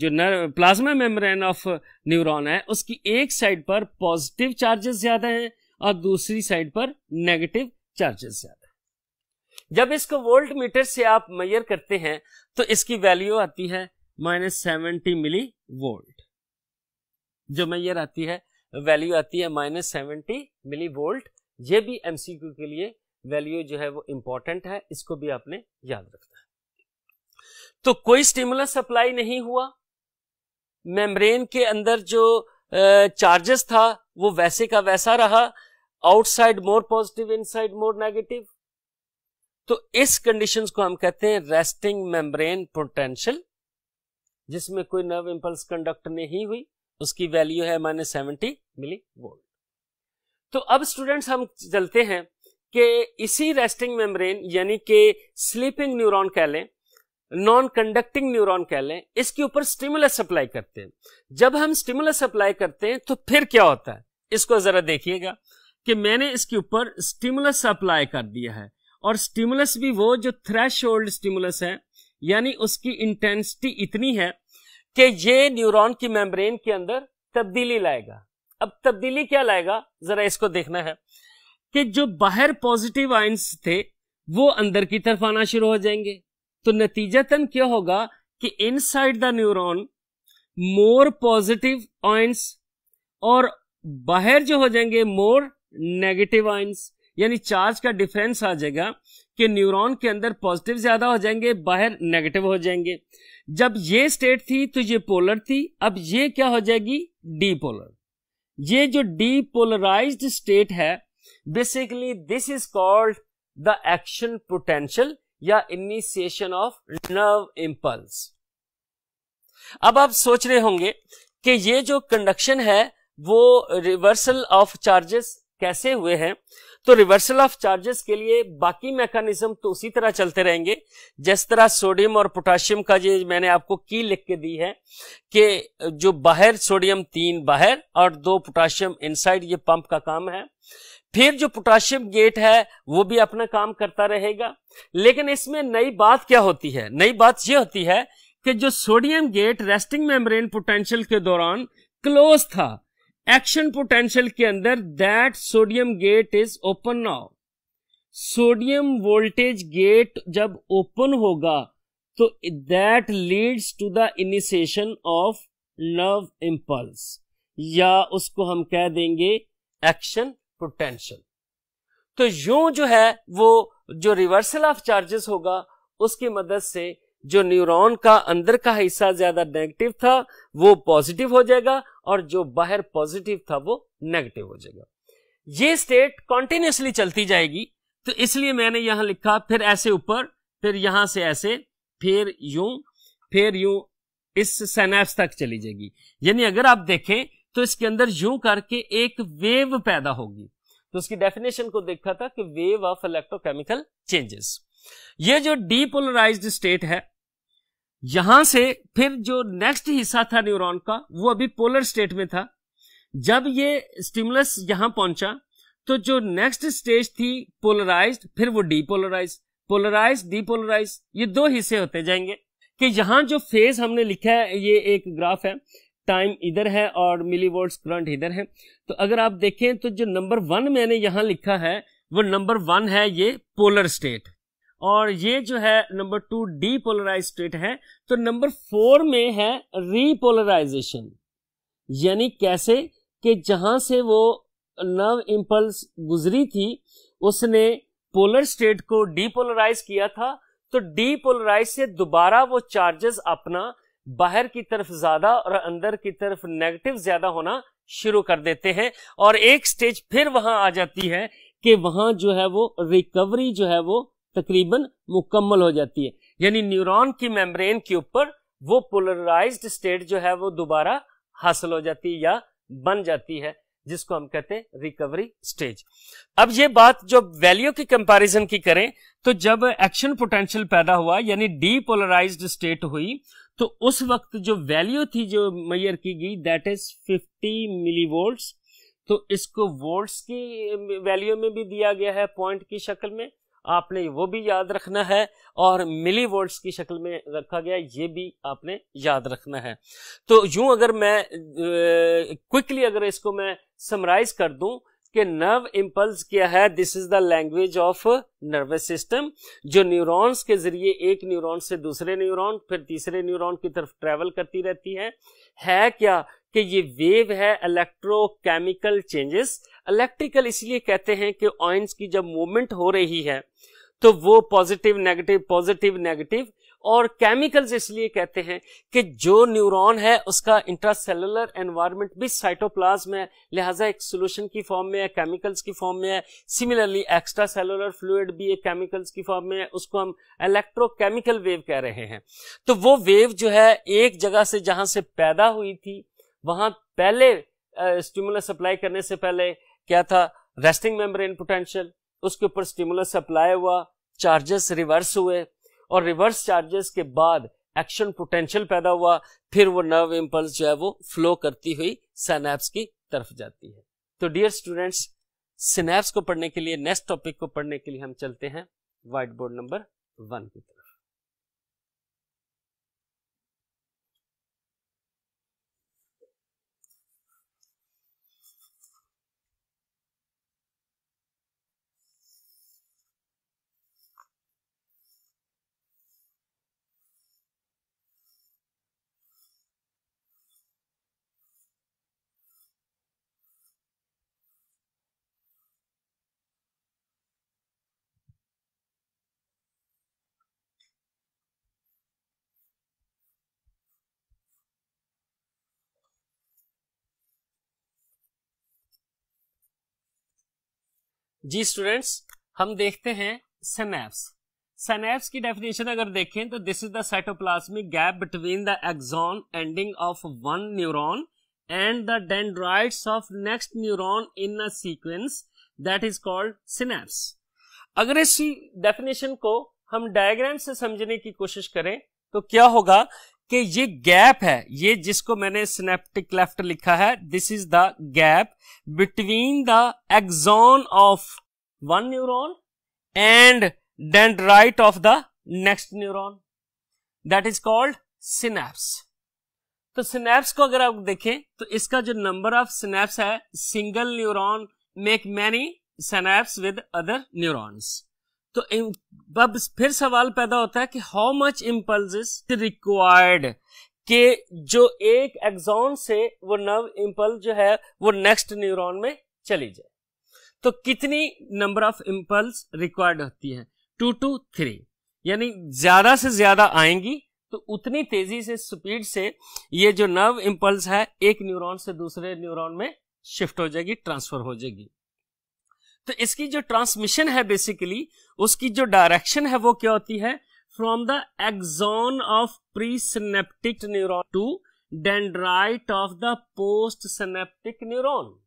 जो प्लाज्मा मेम्ब्रेन ऑफ न्यूरॉन है उसकी एक साइड पर पॉजिटिव चार्जेस ज्यादा हैं और दूसरी साइड पर नेगेटिव चार्जेस ज्यादा है जब इसको वोल्ट मीटर से आप मेयर करते हैं तो इसकी वैल्यू आती है माइनस सेवेंटी मिली वोल्ट जो मैयर आती है वैल्यू आती है माइनस सेवेंटी मिली वोल्ट ये भी एम के लिए वैल्यू जो है वो इंपॉर्टेंट है इसको भी आपने याद रखना है तो कोई स्टिमुलस सप्लाई नहीं हुआ मेम्ब्रेन के अंदर जो चार्जेस था वो वैसे का वैसा रहा outside more positive inside more negative तो इस कंडीशंस को हम कहते हैं रेस्टिंग मेम्ब्रेन पोटेंशियल जिसमें कोई नर्व इंपल्स कंडक्ट नहीं हुई उसकी वैल्यू है माइनस सेवेंटी मिली वोल्ट तो अब स्टूडेंट्स हम चलते हैं कि इसी रेस्टिंग मेम्ब्रेन यानी कि स्लीपिंग न्यूरॉन कह लें नॉन कंडक्टिंग न्यूरॉन कह लें इसके ऊपर स्टिमुलस अप्लाई करते हैं जब हम स्टिमुलस अप्लाई करते हैं तो फिर क्या होता है इसको जरा देखिएगा कि मैंने इसके ऊपर स्टिमुलस अप्लाई कर दिया है और स्टिमुलस भी वो जो थ्रेश होल्ड स्टिमुलस है यानी उसकी इंटेंसिटी इतनी है कि ये न्यूरॉन की मेम्ब्रेन के अंदर तब्दीली लाएगा अब तब्दीली क्या लाएगा जरा इसको देखना है कि जो बाहर पॉजिटिव आइंस थे वो अंदर की तरफ आना शुरू हो जाएंगे तो नतीजतन क्या होगा कि inside the neuron more positive ions और बाहर जो हो जाएंगे मोर नेगेटिव आइंस यानी चार्ज का डिफरेंस आ जाएगा कि न्यूरॉन के अंदर पॉजिटिव ज्यादा हो जाएंगे बाहर नेगेटिव हो जाएंगे जब ये स्टेट थी तो ये पोलर थी अब ये क्या हो जाएगी डी पोलर ये जो डीपोलराइज स्टेट है basically this is called the action potential या इनिशिएशन ऑफ नर्व इंपल्स अब आप सोच रहे होंगे कि ये जो कंडक्शन है वो रिवर्सल ऑफ चार्जेस कैसे हुए हैं तो रिवर्सल ऑफ चार्जेस के लिए बाकी मैकेनिज्म तो उसी तरह चलते रहेंगे जिस तरह सोडियम और पोटाशियम का जो मैंने आपको की लिख के दी है कि जो बाहर सोडियम तीन बाहर और दो पोटाशियम इनसाइड ये पंप का काम है फिर जो पोटाशियम गेट है वो भी अपना काम करता रहेगा लेकिन इसमें नई बात क्या होती है नई बात यह होती है कि जो sodium gate resting membrane potential के दौरान क्लोज था एक्शन पोटेंशियल के अंदर that sodium gate is open now sodium voltage gate जब ओपन होगा तो that leads to the initiation of nerve impulse या उसको हम कह देंगे एक्शन पोटेंशियल तो यूं जो है वो जो रिवर्सल ऑफ चार्जेस होगा उसकी मदद से जो न्यूरॉन का अंदर का हिस्सा ज्यादा नेगेटिव था वो पॉजिटिव हो जाएगा और जो बाहर पॉजिटिव था वो नेगेटिव हो जाएगा ये स्टेट कॉन्टिन्यूसली चलती जाएगी तो इसलिए मैंने यहां लिखा फिर ऐसे ऊपर फिर यहां से ऐसे फिर यूं फिर यूं इस सेनेप्स तक चली जाएगी यानी अगर आप देखें तो इसके अंदर यूं करके एक वेव पैदा होगी तो उसकी डेफिनेशन को देखा था कि वेव ऑफ इलेक्ट्रोकेमिकल चेंजेस ये जो डीपोलराइज्ड स्टेट है यहां से फिर जो नेक्स्ट हिस्सा था न्यूरॉन का वो अभी पोलर स्टेट में था जब ये स्टिमुलस यहां पहुंचा तो जो नेक्स्ट स्टेज थी पोलराइज्ड फिर वो डीपोलराइज पोलराइज डीपोलराइज ये दो हिस्से होते जाएंगे कि यहां जो फेज हमने लिखा है ये एक ग्राफ है टाइम इधर है और मिली वोल्ट करंट इधर है तो अगर आप देखें तो जो नंबर वन मैंने यहां लिखा है वो नंबर वन है ये पोलर स्टेट और ये जो है नंबर टू डीपोलराइज स्टेट है तो नंबर फोर में है रीपोलराइजेशन यानी कैसे कि जहां से वो नव इम्पल्स गुजरी थी उसने पोलर स्टेट को डीपोलराइज किया था तो डीपोलराइज से दोबारा वो चार्जेस अपना बाहर की तरफ ज्यादा और अंदर की तरफ नेगेटिव ज्यादा होना शुरू कर देते हैं और एक स्टेज फिर वहां आ जाती है कि वहां जो है वो रिकवरी जो है वो तकरीबन मुकम्मल हो जाती है यानी न्यूरॉन की मेम्ब्रेन के ऊपर वो पोलराइज्ड स्टेट जो है वो दोबारा हासिल हो जाती है या बन जाती है जिसको हम कहते हैं रिकवरी स्टेज अब ये बात जो वैल्यू की कंपैरिजन की करें तो जब एक्शन पोटेंशियल पैदा हुआ यानी डीपोलराइज्ड स्टेट हुई तो उस वक्त जो वैल्यू थी जो मैयर की गई दैट इज 50 मिली वोल्ट तो इसको वोल्ट्स की वैल्यू में भी दिया गया है पॉइंट की शक्ल में आपने वो भी याद रखना है और मिली वर्ड्स की शक्ल में रखा गया ये भी आपने याद रखना है तो यूं अगर मैं क्विकली अगर इसको मैं समराइज कर दूं कि नर्व इम्पल्स क्या है this is the language of nervous system जो न्यूरॉन्स के जरिए एक न्यूरॉन से दूसरे न्यूरॉन फिर तीसरे न्यूरॉन की तरफ ट्रेवल करती रहती है है क्या कि ये वेव है इलेक्ट्रोकेमिकल चेंजेस इलेक्ट्रिकल इसलिए कहते हैं कि ऑइंस की जब मूवमेंट हो रही है तो वो पॉजिटिव नेगेटिव पॉजिटिव नेगेटिव और केमिकल्स इसलिए कहते हैं कि जो न्यूरॉन है उसका इंट्रासेलुलर एनवायरनमेंट भी साइटोप्लाज्म है लिहाजा एक सोल्यूशन की फॉर्म में है केमिकल्स की फॉर्म में है सिमिलरली एक्स्ट्रा सेलुलर फ्लूड भी एक केमिकल्स की फॉर्म में है उसको हम इलेक्ट्रोकेमिकल वेव कह रहे हैं तो वो वेव जो है एक जगह से जहां से पैदा हुई थी वहां पहले स्टिमुलस अप्लाई करने से पहले क्या था रेस्टिंग मेम्ब्रेन पोटेंशियल उसके ऊपर स्टिमुलस अप्लाई हुआ चार्जेस रिवर्स हुए और रिवर्स चार्जेस के बाद एक्शन पोटेंशियल पैदा हुआ फिर वो नर्व इम्पल्स जो है वो फ्लो करती हुई सैनैप्स की तरफ जाती है तो डियर स्टूडेंट्स सिनेप्स को पढ़ने के लिए नेक्स्ट टॉपिक को पढ़ने के लिए हम चलते हैं व्हाइट बोर्ड नंबर वन की तरफ जी स्टूडेंट्स हम देखते हैं सेनेप्स सेनेप्स की डेफिनेशन अगर देखें तो this is the cytoplasmic gap between the axon ending of one neuron and the dendrites of next neuron in a sequence that is called synapse अगर इस डेफिनेशन को हम डायग्राम से समझने की कोशिश करें तो क्या होगा कि ये गैप है ये जिसको मैंने स्नेप्टिक लेफ्ट लिखा है this is the gap between the axon of one neuron and dendrite of the next neuron that is called synapse तो सिनेप्स को अगर आप देखें तो इसका जो नंबर ऑफ सिनेप्स है single neuron make many synapse with other neurons तो अब फिर सवाल पैदा होता है कि हाउ मच इम्पल्स रिक्वायर्ड कि जो एक एग्जॉन से वो नर्व इम्पल्स जो है वो नेक्स्ट न्यूरॉन में चली जाए तो कितनी नंबर ऑफ इम्पल्स रिक्वायर्ड होती है टू टू थ्री यानी ज्यादा से ज्यादा आएंगी तो उतनी तेजी से स्पीड से ये जो नर्व इम्पल्स है एक न्यूरॉन से दूसरे न्यूरॉन में शिफ्ट हो जाएगी ट्रांसफर हो जाएगी तो इसकी जो ट्रांसमिशन है बेसिकली उसकी जो डायरेक्शन है वो क्या होती है from the axon of presynaptic neuron to dendrite of the postsynaptic neuron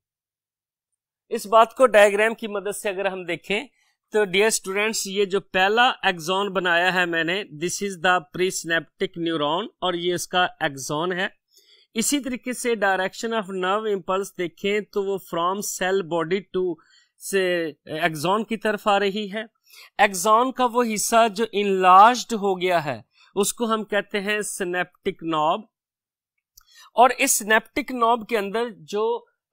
इस बात को डायग्राम की मदद से अगर हम देखें तो डियर स्टूडेंट्स ये जो पहला एक्सॉन बनाया है मैंने this is the presynaptic neuron और ये इसका एक्सॉन है इसी तरीके से डायरेक्शन ऑफ नर्व इम्पल्स देखें तो वो फ्रॉम सेल बॉडी टू से एग्जॉन की तरफ आ रही है एग्जॉन का वो हिस्सा जो इनलार्ज्ड हो गया है उसको हम कहते हैं स्नेप्टिक नॉब और इस स्नेप्टिक नॉब के अंदर जो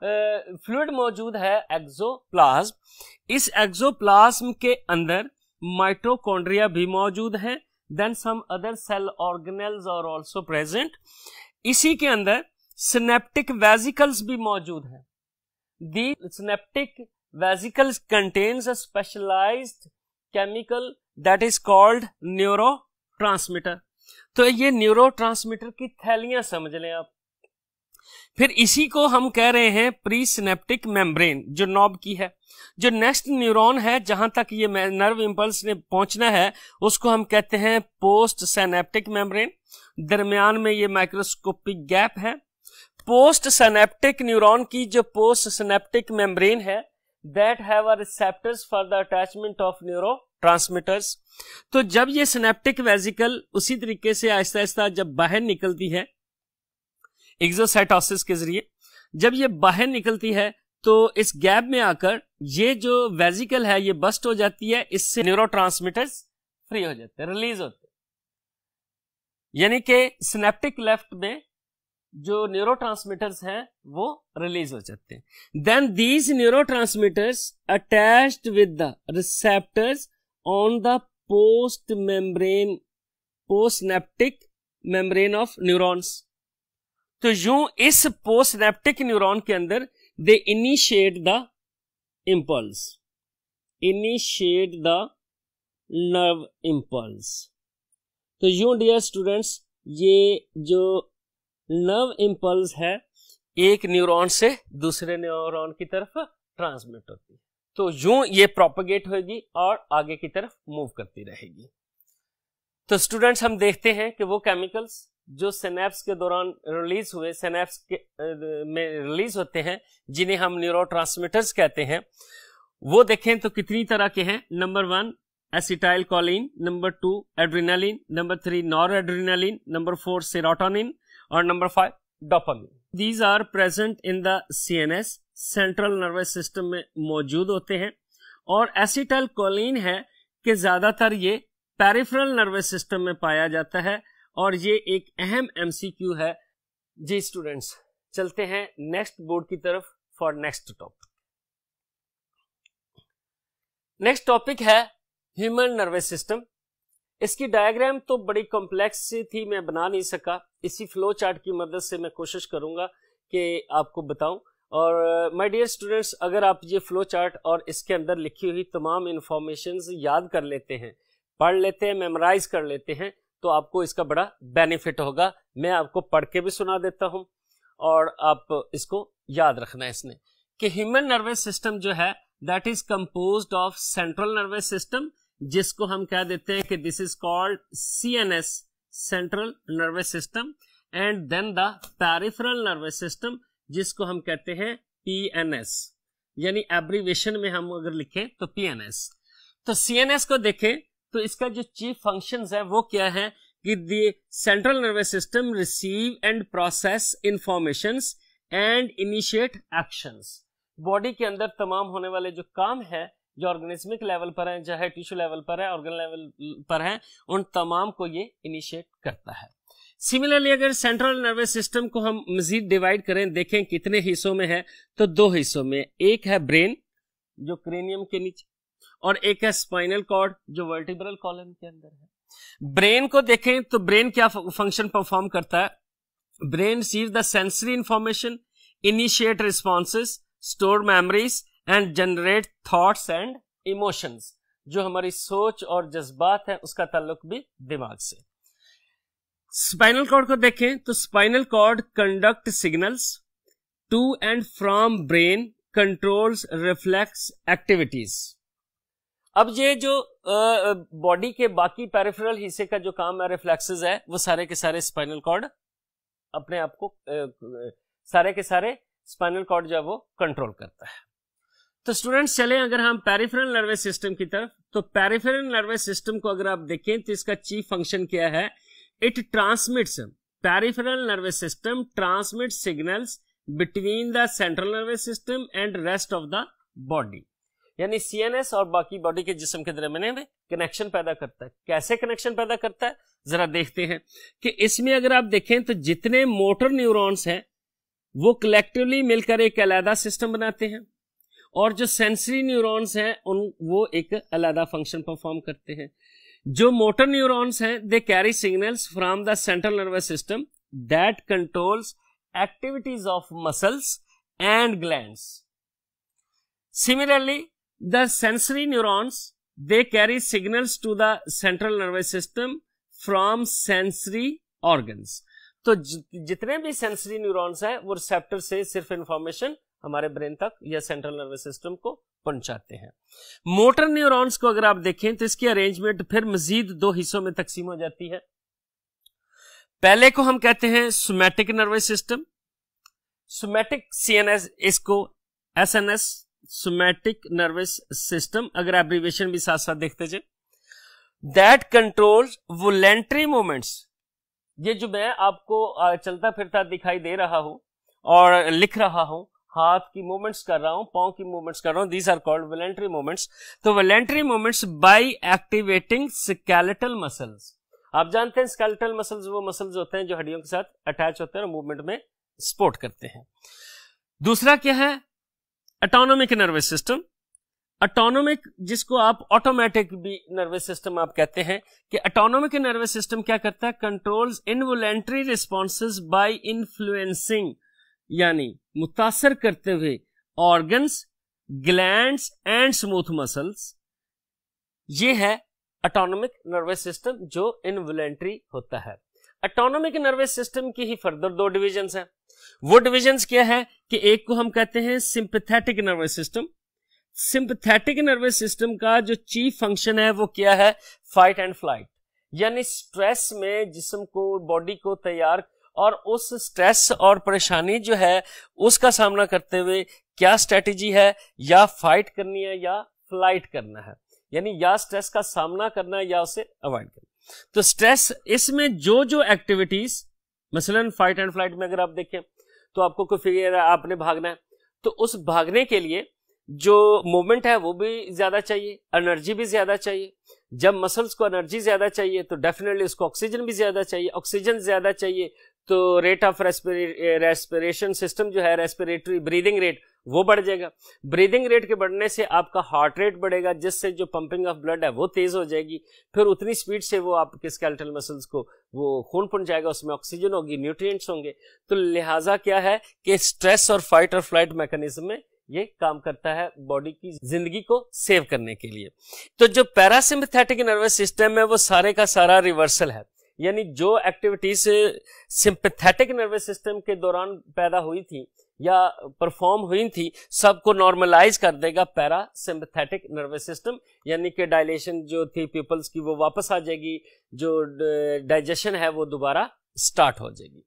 फ्लूड मौजूद है एक्सोप्लाज्म इस एक्सोप्लाज्म के अंदर माइटोकॉन्ड्रिया भी मौजूद है then some other cell organelles और आल्सो प्रेजेंट इसी के अंदर सिनेप्टिक वेजिकल्स भी मौजूद है the synaptic vesicles contains a specialized chemical that is called neurotransmitter तो ये न्यूरोट्रांसमीटर की थैलियां समझ लें आप फिर इसी को हम कह रहे हैं प्री सिनेप्टिक मेम्ब्रेन जो नॉब की है जो नेक्स्ट न्यूरॉन है जहां तक ये नर्व इंपल्स ने पहुंचना है उसको हम कहते हैं पोस्ट सेनेप्टिक मेम्ब्रेन दरमियान में ये माइक्रोस्कोपिक गैप है पोस्ट सेनेप्टिक न्यूरॉन की जो पोस्ट सेनेप्टिक मेम्ब्रेन है that have a receptors for the attachment of neuro transmitters तो जब ये सिनेप्टिक वेजिकल उसी तरीके से आहिस्ता आहिस्ता जब बाहर निकलती है एग्जोसाइटोसिस के जरिए जब ये बाहर निकलती है तो इस गैप में आकर ये जो वेजिकल है ये बस्ट हो जाती है इससे न्यूरो फ्री हो जाते हैं रिलीज होते हैं यानी कि सिनेप्टिक लेफ्ट में जो न्यूरो ट्रांसमीटर्स हैं वो रिलीज हो जाते हैं then these neuro transmitters attach with the receptors on the post membrane postsynaptic membrane of neurons तो यूं इस पोस्टनेप्टिक न्यूरॉन के अंदर they initiate the impulse initiate the nerve impulse तो यूं डियर स्टूडेंट्स ये जो नर्व इम्पल्स है एक न्यूरॉन से दूसरे न्यूरॉन की तरफ ट्रांसमिट होती है तो यूं ये प्रोपगेट होगी और आगे की तरफ मूव करती रहेगी तो स्टूडेंट्स हम देखते हैं कि वो केमिकल्स जो सेनेप्स के दौरान रिलीज हुए सेनेप्स के में रिलीज होते हैं जिन्हें हम न्यूरो कहते हैं वो देखें तो कितनी तरह के हैं number one acetylcholine number two adrenaline number three noradrenaline number four serotonin Or number five, dopamine. These are present in N S central nervous system में मौजूद होते हैं और एसिटल कोलिन है कि ज़्यादातर ये पेरिफ्रल नर्वस सिस्टम में पाया जाता है और ये एक अहम एमसीक्यू है जी स्टूडेंट्स चलते हैं नेक्स्ट बोर्ड की तरफ for next topic next topic है ह्यूमन नर्वस सिस्टम इसकी डायग्राम तो बड़ी कॉम्प्लेक्स सी थी मैं बना नहीं सका इसी फ्लो चार्ट की मदद से मैं कोशिश करूंगा कि आपको बताऊं और माय डियर स्टूडेंट्स अगर आप ये फ्लो चार्ट और इसके अंदर लिखी हुई तमाम इन्फॉर्मेशन याद कर लेते हैं पढ़ लेते हैं मेमोराइज कर लेते हैं तो आपको इसका बड़ा बेनिफिट होगा मैं आपको पढ़ के भी सुना देता हूँ और आप इसको याद रखना है इसने कि ह्यूमन नर्वस सिस्टम जो है that is compose of central nervous system जिसको हम कह देते हैं कि this is called C N S central nervous system and then the peripheral nervous system जिसको हम कहते हैं पी एन एस यानी एब्रीवेशन में हम अगर लिखें तो पी एन एस तो सी एन एस को देखें तो इसका जो चीफ फंक्शन है वो क्या है कि the central nervous system receive and process information and initiate actions body के अंदर तमाम होने वाले जो काम है जो ऑर्गेनिज्मिक लेवल पर हैं चाहे टिश्यू लेवल पर है ऑर्गन लेवल पर हैं उन तमाम को ये इनिशिएट करता है सिमिलरली अगर सेंट्रल नर्वस सिस्टम को हम मजीद डिवाइड करें देखें कितने हिस्सों में है तो दो हिस्सों में एक है ब्रेन जो क्रेनियम के नीचे और एक है स्पाइनल कॉर्ड जो वर्टिब्रल कॉलम के अंदर है ब्रेन को देखें तो ब्रेन क्या फंक्शन परफॉर्म करता है brain receive the sensory information initiate responses store memories and generate thoughts and emotions जो हमारी सोच और जज्बात है उसका ताल्लुक भी दिमाग से स्पाइनल कॉर्ड को देखें तो spinal cord conduct signals to and from brain controls reflex activities अब ये जो बॉडी के बाकी पेरिफेरल हिस्से का जो काम है रिफ्लेक्सेस है वो सारे के सारे स्पाइनल कॉर्ड अपने आप को सारे के सारे स्पाइनल कॉर्ड जो है वो कंट्रोल करता है तो स्टूडेंट्स चले अगर हम पेरिफेरल नर्वस सिस्टम की तरफ तो पेरिफेरल नर्वस सिस्टम को अगर आप देखें तो इसका चीफ फंक्शन क्या है it transmits peripheral nervous system transmit signals between the central nervous system and rest of the body यानी सीएनएस और बाकी बॉडी के जिसम के दरमियान में कनेक्शन पैदा करता है कैसे कनेक्शन पैदा करता है जरा देखते हैं कि इसमें अगर आप देखें तो जितने मोटर न्यूरॉन्स हैं वो कलेक्टिवली मिलकर एक अलहदा सिस्टम बनाते हैं और जो सेंसरी न्यूरॉन्स हैं उन वो एक अलहदा फंक्शन परफॉर्म करते हैं जो मोटर न्यूरॉन्स हैं they carry signals from the central nervous system that controls activities of muscles and gland similarly the sensory neurons they carry signals to the central nervous system from sensory organs तो जितने भी sensory neurons हैं वो receptor से सिर्फ information हमारे brain तक या सेंट्रल नर्वस सिस्टम को पहुंचाते हैं मोटर न्यूरॉन्स को अगर आप देखें तो इसकी अरेंजमेंट फिर मजीद दो हिस्सों में तकसीम हो जाती है पहले को हम कहते हैं somatic nervous system somatic CNS इसको एसएनएस सोमैटिक नर्वस सिस्टम अगर एब्रीवेशन भी साथ साथ देखते जाए दैट कंट्रोल वोलेंट्री मूवमेंट्स ये जो मैं आपको चलता फिरता दिखाई दे रहा हूं और लिख रहा हूं हाथ की मूवमेंट्स कर रहा हूं पाओ की मूवमेंट्स कर रहा हूं these are called voluntary movements तो voluntary movements by activating skeletal muscles आप जानते हैं स्केलेटल मसल्स वो मसल्स होते हैं जो हड्डियों के साथ अटैच होते हैं और मूवमेंट में सपोर्ट करते हैं दूसरा क्या है अटोनोमिक नर्वस सिस्टम अटोनोमिक जिसको आप ऑटोमेटिक भी नर्वस सिस्टम आप कहते हैं कि अटोनोमिक नर्वस सिस्टम क्या करता है controls involuntary responses by influencing यानी मुतासर करते हुए organs glands and smooth muscles ये है अटोनोमिक नर्वस सिस्टम जो इनवलेंट्री होता है अटोनोमिक नर्वस सिस्टम की ही फर्दर दो डिविजन हैं वो डिविजन क्या है कि एक को हम कहते हैं sympathetic nervous system sympathetic nervous system का जो चीफ फंक्शन है वो क्या है फाइट एंड फ्लाइट यानी स्ट्रेस में जिसम को बॉडी को तैयार और उस स्ट्रेस और परेशानी जो है उसका सामना करते हुए क्या स्ट्रेटजी है या फाइट करनी है या फ्लाइट करना है यानी या स्ट्रेस का सामना करना है या उसे अवॉइड करना तो स्ट्रेस इसमें जो जो एक्टिविटीज मसलन फाइट एंड फ्लाइट में अगर आप देखें तो आपको कोई फिगर आपने भागना है तो उस भागने के लिए जो मूवमेंट है वो भी ज़्यादा चाहिए एनर्जी भी ज़्यादा चाहिए जब मसल्स को एनर्जी ज़्यादा चाहिए तो डेफिनेटली उसको ऑक्सीजन भी ज़्यादा चाहिए ऑक्सीजन ज़्यादा चाहिए तो रेट ऑफ रेस्पिरेशन सिस्टम जो है रेस्पिरेटरी ब्रीदिंग रेट वो बढ़ जाएगा ब्रीदिंग रेट के बढ़ने से आपका हार्ट रेट बढ़ेगा जिससे जो पंपिंग ऑफ ब्लड है वो तेज़ हो जाएगी फिर उतनी स्पीड से वो आपके स्केल्टल मसल्स को वो खून जाएगा उसमें ऑक्सीजन होगी न्यूट्रिएंट्स होंगे तो लिहाजा क्या है कि स्ट्रेस और फाइट और फ्लाइट मैकेनिज्म में ये काम करता है बॉडी की जिंदगी को सेव करने के लिए तो जो पैरासिम्पथेटिक नर्वस सिस्टम है वो सारे का सारा रिवर्सल है यानी जो एक्टिविटीज सिंपथेटिक नर्वस सिस्टम के दौरान पैदा हुई थी या परफॉर्म हुई थी सबको नॉर्मलाइज कर देगा पैरा सिंपथेटिक नर्वस सिस्टम यानी कि डायलेशन जो थी पीपल्स की वो वापस आ जाएगी जो डाइजेशन है वो दोबारा स्टार्ट हो जाएगी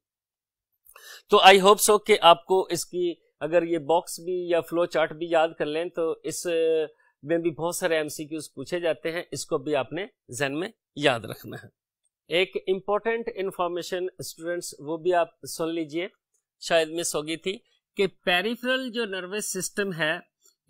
तो आई होप सो कि आपको इसकी अगर ये बॉक्स भी या फ्लो चार्ट भी याद कर लें तो इस में भी बहुत सारे एमसीक्यूज पूछे जाते हैं इसको भी आपने जहन में याद रखना है एक इम्पॉर्टेंट इन्फॉर्मेशन स्टूडेंट्स वो भी आप सुन लीजिए शायद मिस गई थी कि पेरिफेरल जो नर्वस सिस्टम है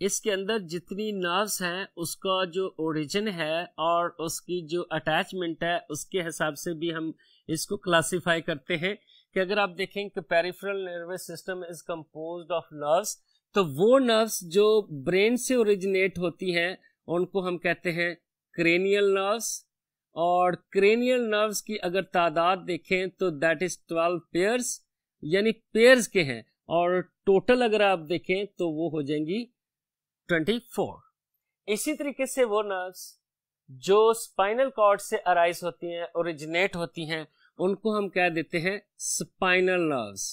इसके अंदर जितनी नर्व्स हैं उसका जो ओरिजिन है और उसकी जो अटैचमेंट है उसके हिसाब से भी हम इसको क्लासिफाई करते हैं कि अगर आप देखें कि peripheral nervous system is compose of nerves तो वो नर्व्स जो ब्रेन से ओरिजिनेट होती हैं उनको हम कहते हैं क्रेनियल नर्व्स और क्रेनियल नर्व्स की अगर तादाद देखें तो दैट इज़ ट्वेल्व पेयर्स यानी पेयर्स के हैं और टोटल अगर आप देखें तो वो हो जाएंगी ट्वेंटी फोर इसी तरीके से वो नर्व्स जो स्पाइनल कॉर्ड से अराइज होती हैं ओरिजिनेट होती हैं उनको हम कह देते हैं स्पाइनल नर्व्स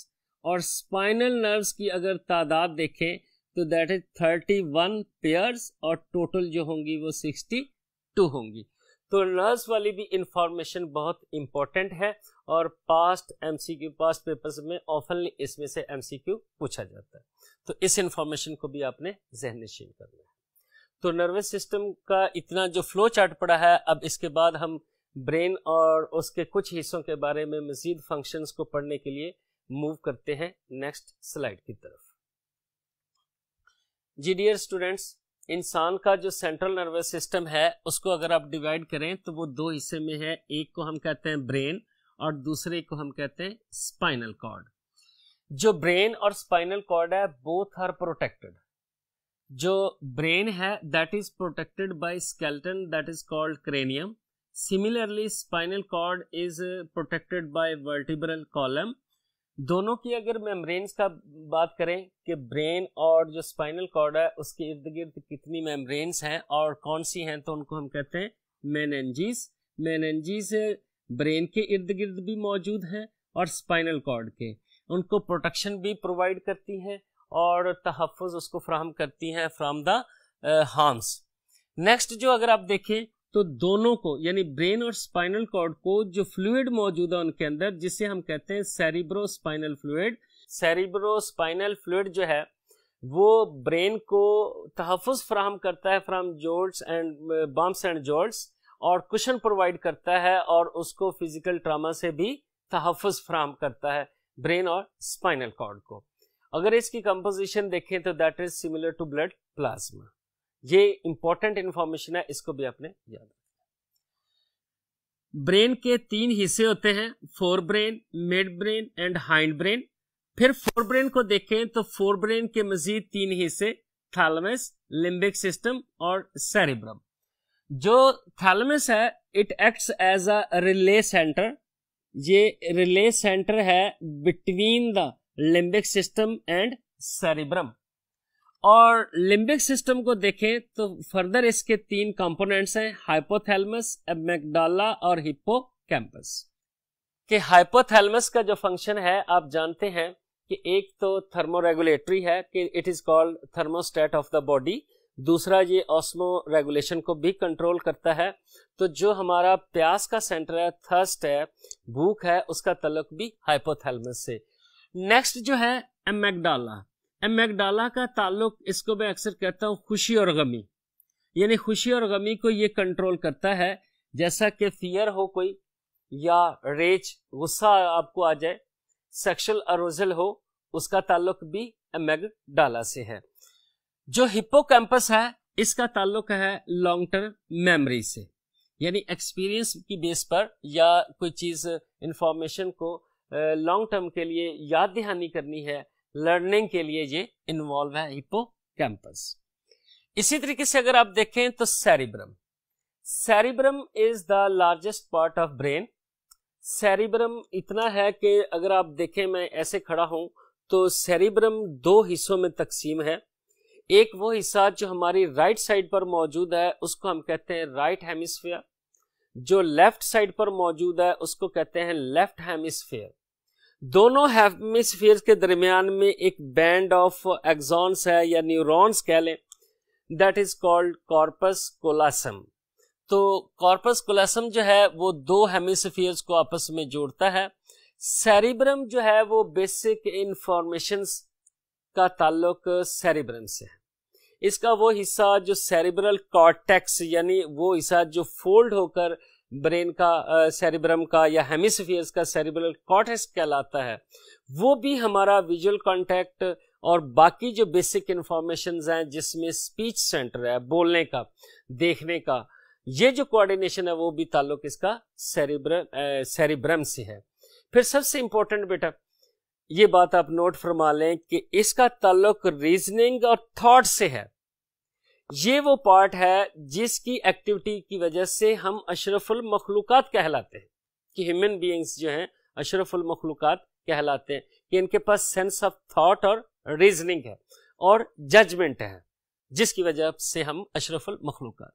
और स्पाइनल नर्व्स की अगर तादाद देखें तो that is thirty one pairs और टोटल जो होंगी वो सिक्सटी टू होंगी तो नर्स वाली भी इंफॉर्मेशन बहुत इंपॉर्टेंट है और पास्ट एमसीक्यू पास्ट पेपर्स में ऑफनली इसमें से एमसीक्यू पूछा जाता है तो इस इंफॉर्मेशन को भी आपने जहन नशीन करना है तो नर्वस सिस्टम का इतना जो फ्लो चार्ट पड़ा है अब इसके बाद हम ब्रेन और उसके कुछ हिस्सों के बारे में मजीद फंक्शंस को पढ़ने के लिए मूव करते हैं नेक्स्ट स्लाइड की तरफ जी डियर स्टूडेंट्स इंसान का जो सेंट्रल नर्वस सिस्टम है उसको अगर आप डिवाइड करें तो वो दो हिस्से में है एक को हम कहते हैं ब्रेन और दूसरे को हम कहते हैं स्पाइनल कॉर्ड जो ब्रेन और स्पाइनल कॉर्ड है बोथ आर प्रोटेक्टेड जो ब्रेन है that is protected by skeleton that is called cranium similarly spinal cord is protected by vertebral column दोनों की अगर मेम्ब्रेन्स का बात करें कि ब्रेन और जो स्पाइनल कॉर्ड है उसके इर्द गिर्द कितनी मेम्ब्रेन्स हैं और कौन सी हैं तो उनको हम कहते हैं मेनेंजीज मेनेंजीज ब्रेन के इर्द गिर्द भी मौजूद हैं और स्पाइनल कॉर्ड के उनको प्रोटेक्शन भी प्रोवाइड करती हैं और तहफ़ उसको फ्राहम करती हैं फ्राम द हार्म्स नेक्स्ट जो अगर आप देखें तो दोनों को यानी ब्रेन और स्पाइनल कॉर्ड को जो फ्लूड मौजूद है उनके अंदर जिसे हम कहते हैं cerebrospinal fluid cerebrospinal fluid जो है वो ब्रेन को तहफ़ फ्राहम करता है from jolts and bumps and jolts और कुशन प्रोवाइड करता है और उसको फिजिकल ट्रामा से भी तहफ़ फ्राहम करता है ब्रेन और स्पाइनल कॉर्ड को अगर इसकी कंपोजिशन देखें तो that is similar to blood plasma ये इंपॉर्टेंट इंफॉर्मेशन है इसको भी आपने याद ब्रेन के तीन हिस्से होते हैं forebrain midbrain and hindbrain फिर फोर ब्रेन को देखें तो फोर ब्रेन के मजीद तीन हिस्से थैलमस लिम्बिक सिस्टम और सेरिब्रम जो थैलमस है it acts as a relay centre relay रिले सेंटर है between the limbic system and cerebrum और लिम्बिक सिस्टम को देखें तो फर्दर इसके तीन कंपोनेंट्स हैं हाइपोथैलमस मैगडाला और हिप्पो कैंपस कि हाइपोथैलमस का जो फंक्शन है आप जानते हैं कि एक तो थर्मोरेगुलेटरी है कि it is called thermostat of the body दूसरा ये ऑस्मो रेगुलेशन को भी कंट्रोल करता है तो जो हमारा प्यास का सेंटर है थर्स्ट है भूख है उसका तलक भी हाइपोथैलमस से नेक्स्ट जो है एमेगडाला एम मैकडाला का ताल्लुक इसको मैं अक्सर कहता हूँ खुशी और गमी यानी खुशी और गमी को ये कंट्रोल करता है जैसा कि फियर हो कोई या रेच गुस्सा आपको आ जाए सेक्शुअल अरोजल हो उसका ताल्लुक भी एमेगडाला से है जो कैंपस है इसका ताल्लुक है लॉन्ग टर्म मेमरी से यानी एक्सपीरियंस की बेस पर या कोई चीज़ इंफॉर्मेशन को लॉन्ग टर्म के लिए याद दहानी करनी है लर्निंग के लिए ये इन्वॉल्व है हिपो कैंपस इसी तरीके से अगर आप देखें तो cerebrum cerebrum is the largest part of brain cerebrum इतना है कि अगर आप देखें मैं ऐसे खड़ा हूं तो सेरिब्रम दो हिस्सों में तकसीम है एक वो हिस्सा जो हमारी राइट साइड पर मौजूद है उसको हम कहते हैं राइट हेमिस्फेयर जो लेफ्ट साइड पर मौजूद है उसको कहते हैं लेफ्ट हेमिस्फेयर दोनों हेमिसफियर के दरमियान में एक बैंड ऑफ एग्जॉन्स है या न्यूरॉन्स कह लें that is called corpus callosum तो कॉर्पस कोलासम जो है वो दो हेमिसफियर्स को आपस में जोड़ता है सेरिब्रम जो है वो बेसिक इंफॉर्मेशन का ताल्लुक सेरिब्रम से है इसका वो हिस्सा जो सेरिब्रल कॉर्टेक्स यानी वो हिस्सा जो फोल्ड होकर ब्रेन का सेरिब्रम का या हेमिसफियर्स का सेरिब्रल कॉटेस्ट कहलाता है वो भी हमारा विजुअल कॉन्टैक्ट और बाकी जो बेसिक इन्फॉर्मेशन हैं जिसमें स्पीच सेंटर है बोलने का देखने का ये जो कोऑर्डिनेशन है वो भी ताल्लुक इसका सेरिब्रम सेरिब्रम से है फिर सबसे इंपॉर्टेंट बेटा ये बात आप नोट फरमा लें कि इसका ताल्लुक रीजनिंग और थॉट से है ये वो पार्ट है जिसकी एक्टिविटी की वजह से हम अशरफुल मखलूक़ात कहलाते हैं कि ह्यूमन बींग्स जो हैं अशरफुल मखलूक़ात कहलाते हैं कि इनके पास सेंस ऑफ थॉट और रीजनिंग है और जजमेंट है जिसकी वजह से हम अशरफुल मखलूक़ात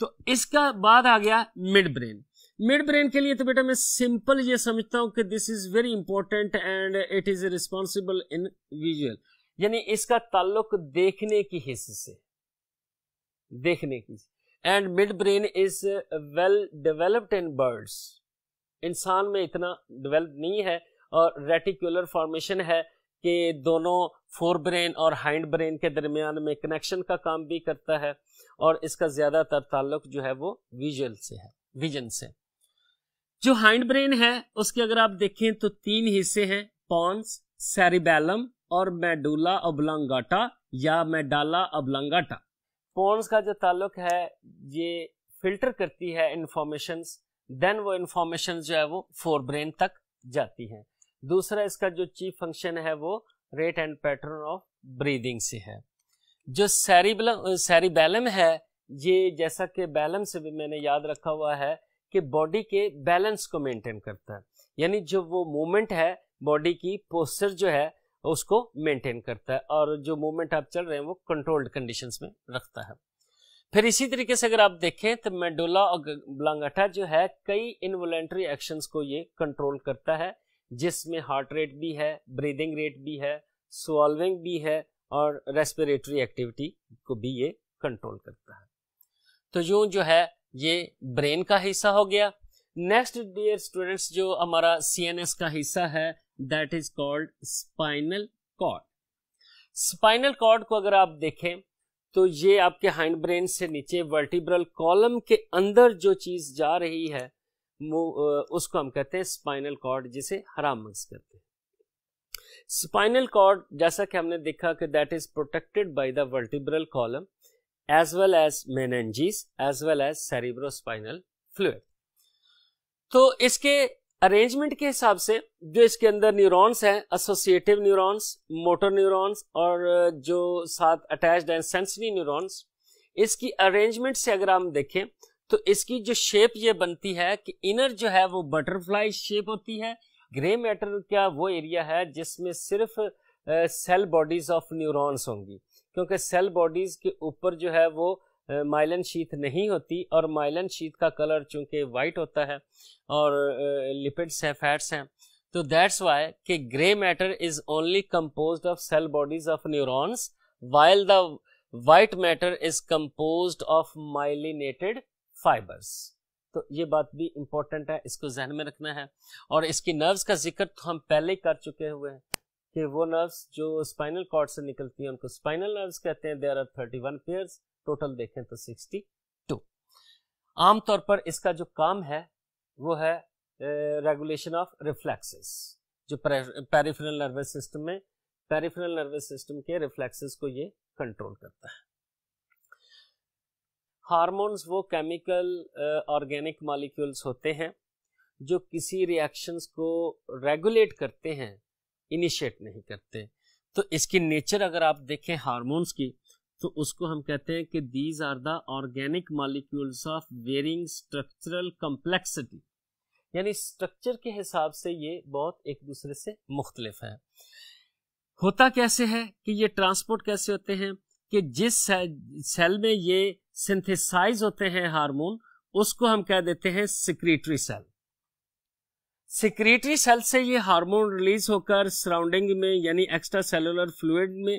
तो इसका बाद आ गया मिड ब्रेन मिड ब्रेन के लिए तो बेटा मैं सिंपल ये समझता हूं कि this is very important and it is responsible in visual यानी इसका ताल्लुक देखने की हिस्से से देखने की and midbrain is well developed in birds इंसान में इतना डेवलप नहीं है और रेटिकुलर फॉर्मेशन है कि दोनों फोर ब्रेन और हाइंड ब्रेन के दरमियान में कनेक्शन का काम भी करता है और इसका ज़्यादातर ताल्लुक जो है वो विजुअल से है विजन से जो हाइंड ब्रेन है उसके अगर आप देखें तो तीन हिस्से हैं पॉन्स सेरिबेलम और मेडुला अबलंगाटा या मेडाला अबलंगाटा पोन्स का जो ताल्लुक है ये फिल्टर करती है इंफॉर्मेशन देन वो इंफॉर्मेशन जो है वो फोर ब्रेन तक जाती है दूसरा इसका जो चीफ फंक्शन है वो rate and pattern of breathing से है जो सैरिबलम सैरिबैलम है ये जैसा कि बैलम से भी मैंने याद रखा हुआ है कि बॉडी के बैलेंस को मेंटेन करता है यानी जो वो मूवमेंट है बॉडी की पोस्चर जो है उसको मेंटेन करता है और जो मूवमेंट आप चल रहे हैं वो कंट्रोल्ड कंडीशंस में रखता है फिर इसी तरीके से अगर आप देखें तो मेडोला और ब्लांगाटा जो है कई इनवोलेंट्री एक्शंस को ये कंट्रोल करता है जिसमें हार्ट रेट भी है ब्रीदिंग रेट भी है सोल्विंग भी है और रेस्पिरेटरी एक्टिविटी को भी ये कंट्रोल करता है तो यूं जो है ये ब्रेन का हिस्सा हो गया नेक्स्ट डियर स्टूडेंट्स जो हमारा सी का हिस्सा है that is called spinal cord spinal cord को अगर आप देखें तो ये आपके हाइंड ब्रेन से नीचे वर्टिब्रल कॉलम के अंदर जो चीज जा रही है वो उसको हम कहते हैं स्पाइनल कॉर्ड जिसे हरा मग्स कहते हैं स्पाइनल कॉर्ड जैसा कि हमने देखा कि that is protected by the vertebral column as well as meninges as well as cerebrospinal fluid तो इसके अरेंजमेंट के हिसाब से जो इसके अंदर न्यूरॉन्स हैं एसोसिएटिव न्यूरॉन्स मोटर न्यूरॉन्स और uh, जो साथ अटैच्ड एंड सेंसरी न्यूरॉन्स इसकी अरेंजमेंट से अगर हम देखें तो इसकी जो शेप ये बनती है कि इनर जो है वो बटरफ्लाई शेप होती है ग्रे मैटर का वो एरिया है जिसमें सिर्फ सेल बॉडीज ऑफ न्यूरॉन्स होंगी क्योंकि सेल बॉडीज के ऊपर जो है वो माइलन शीत नहीं होती और माइलन शीत का कलर चूंकि वाइट होता है और लिपिड्स हैं फैट्स हैं तो दैट्स वाई कि grey matter is only compose of cell bodies of neurons while the white matter is compose of myelinated fibres तो ये बात भी इम्पोर्टेंट है इसको जहन में रखना है और इसकी नर्व्स का जिक्र तो हम पहले ही कर चुके हुए हैं कि वो नर्व्स जो स्पाइनल कॉर्ड से निकलती हैं उनको स्पाइनल नर्व्स कहते हैं there are thirty one pairs total देखें तो 62 आमतौर पर इसका जो काम है वो है रेगुलेशन ऑफ रिफ्लेक्सेस जो पेरिफेरल नर्वस सिस्टम में पेरिफेरल नर्वस सिस्टम के रिफ्लेक्सेस को ये कंट्रोल करता है हार्मोन्स वो केमिकल ऑर्गेनिक मॉलिक्यूल्स होते हैं जो किसी रिएक्शंस को रेगुलेट करते हैं इनिशिएट नहीं करते तो इसकी नेचर अगर आप देखें हार्मोन्स की तो उसको हम कहते हैं कि these are the organic molecules of varying structural complexity यानी स्ट्रक्चर के हिसाब से ये बहुत एक दूसरे से मुख्तलिफ है होता कैसे है कि ये ट्रांसपोर्ट कैसे होते हैं कि जिस सेल में ये सिंथेसाइज होते हैं हार्मोन उसको हम कह देते हैं सिक्रेटरी सेल सिक्रेटरी सेल से ये हार्मोन रिलीज होकर सराउंडिंग में यानी एक्स्ट्रा सेलुलर फ्लूड में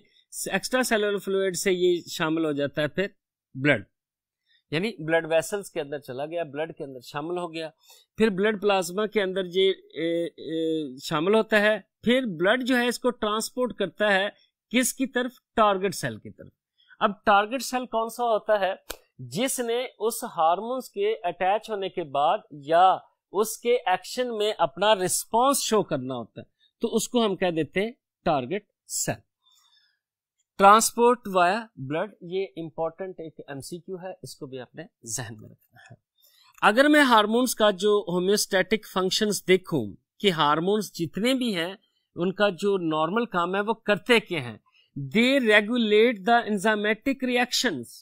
एक्स्ट्रा सेलुलर फ्लूड से ये शामिल हो जाता है फिर ब्लड यानी ब्लड वेसल्स के अंदर चला गया ब्लड के अंदर शामिल हो गया फिर ब्लड प्लाज्मा के अंदर ये शामिल होता है फिर ब्लड जो है इसको ट्रांसपोर्ट करता है किसकी तरफ टारगेट सेल की तरफ अब टारगेट सेल कौन सा होता है जिसने उस हार्मोन्स के अटैच होने के बाद या उसके एक्शन में अपना रिस्पॉन्स शो करना होता है तो उसको हम कह देते हैं target cell transport via blood ये इंपॉर्टेंट एक एमसीक्यू है इसको भी आपने जहन में रखना है अगर मैं हार्मोन्स का जो होम्योस्टेटिक फंक्शंस देखूं कि हार्मोन्स जितने भी हैं उनका जो नॉर्मल काम है वो करते के हैं they regulate the enzymatic reactions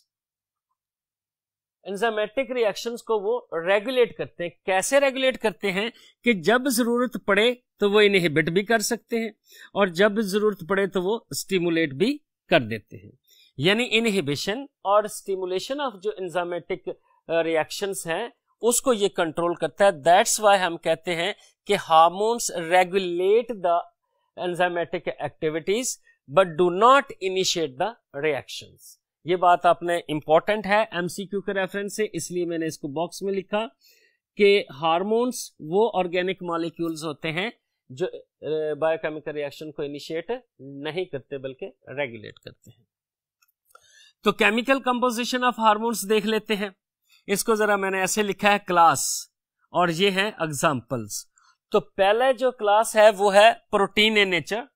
enzymatic reactions को वो रेगुलेट करते हैं कैसे रेगुलेट करते हैं कि जब जरूरत पड़े तो वो इनहिबिट भी कर सकते हैं और जब जरूरत पड़े तो वो स्टिमुलेट भी कर देते हैं यानी इनहिबिशन और स्टिमुलेशन ऑफ जो एंजामेटिक रिएक्शंस uh, हैं उसको ये कंट्रोल करता है दैट्स वाई हम कहते हैं कि hormones regulate the enzymatic activities but do not initiate the reactions ये बात आपने इंपॉर्टेंट है एमसीक्यू के रेफरेंस से इसलिए मैंने इसको बॉक्स में लिखा कि हार्मोन्स वो ऑर्गेनिक मॉलिक्यूल्स होते हैं जो बायोकेमिकल रिएक्शन को इनिशिएट नहीं करते बल्कि रेगुलेट करते हैं तो केमिकल कंपोजिशन ऑफ हार्मोन्स देख लेते हैं इसको जरा मैंने ऐसे लिखा है क्लास और ये है एग्जांपल्स तो पहले जो क्लास है वो है प्रोटीन इन नेचर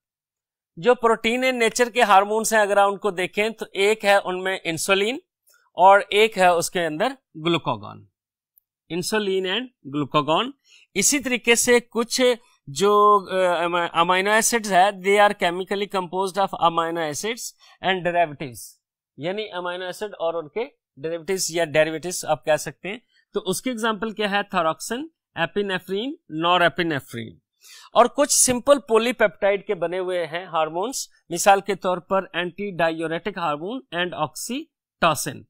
जो प्रोटीन इन नेचर के हार्मोन्स हैं अगर आप उनको देखें तो एक है उनमें इंसुलिन और एक है उसके अंदर ग्लूकोगॉन इंसुलिन एंड ग्लूकोगॉन इसी तरीके से कुछ है, जो अमाइनो एसिड्स है they are chemically compose of amino acids and derivatives यानी अमाइनो एसिड और उनके डेरेवेटिव्स या डेरेवेटिव्स आप कह सकते हैं तो उसकी एग्जाम्पल क्या है थॉरॉक्सन एपिनेफ्रीन नॉर एपिनेफ्रीन और कुछ सिंपल पोलीपेप्टाइड के बने हुए हैं हार्मोन्स मिसाल के तौर पर antidiuretic hormone and oxytocin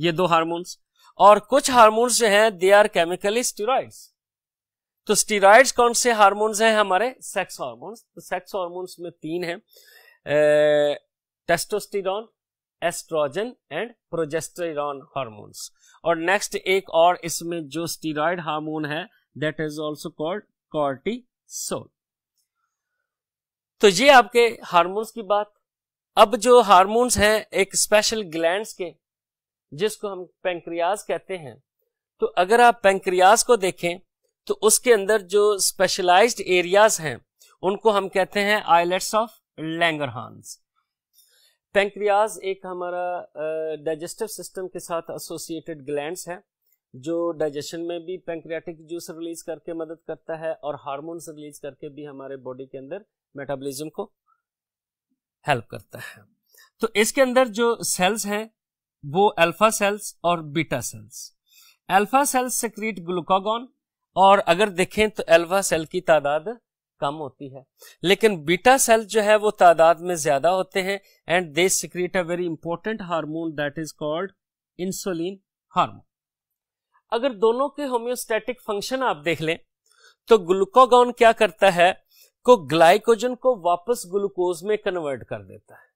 ये दो हार्मोन्स और कुछ हार्मोन्स जो हैं दे आर केमिकली स्टीरोइड्स तो स्टीराइड्स कौन से हार्मोन्स हैं हमारे सेक्स हार्मोन्स तो सेक्स हार्मोन्स में तीन हैं testosterone oestrogen and progesterone hormones और नेक्स्ट एक और इसमें जो स्टीराइड हार्मोन है that is also called cortisol तो ये आपके हार्मोन्स की बात अब जो हार्मोन्स हैं एक स्पेशल ग्लैंड्स के जिसको हम पेंक्रियाज कहते हैं तो अगर आप पेंक्रियाज को देखें तो उसके अंदर जो स्पेशलाइज्ड एरियाज हैं उनको हम कहते हैं आइलेट्स ऑफ लैंगरहांस पेंक्रियाज एक हमारा डाइजेस्टिव सिस्टम के साथ एसोसिएटेड ग्लैंड्स है जो डाइजेशन में भी पेंक्रियाटिक जूस रिलीज करके मदद करता है और हार्मोन्स रिलीज करके भी हमारे बॉडी के अंदर मेटाबॉलिज्म को हेल्प करता है तो इसके अंदर जो सेल्स हैं वो अल्फा सेल्स और beta cells alpha cells secrete glucagon और अगर देखें तो एल्वा सेल की तादाद कम होती है लेकिन बीटा सेल जो है वो तादाद में ज्यादा होते हैं and they secrete a very important hormone that is called insulin hormone अगर दोनों के होम्योस्टेटिक फंक्शन आप देख लें तो ग्लूकोगन क्या करता है को ग्लाइकोजन को वापस ग्लूकोज में कन्वर्ट कर देता है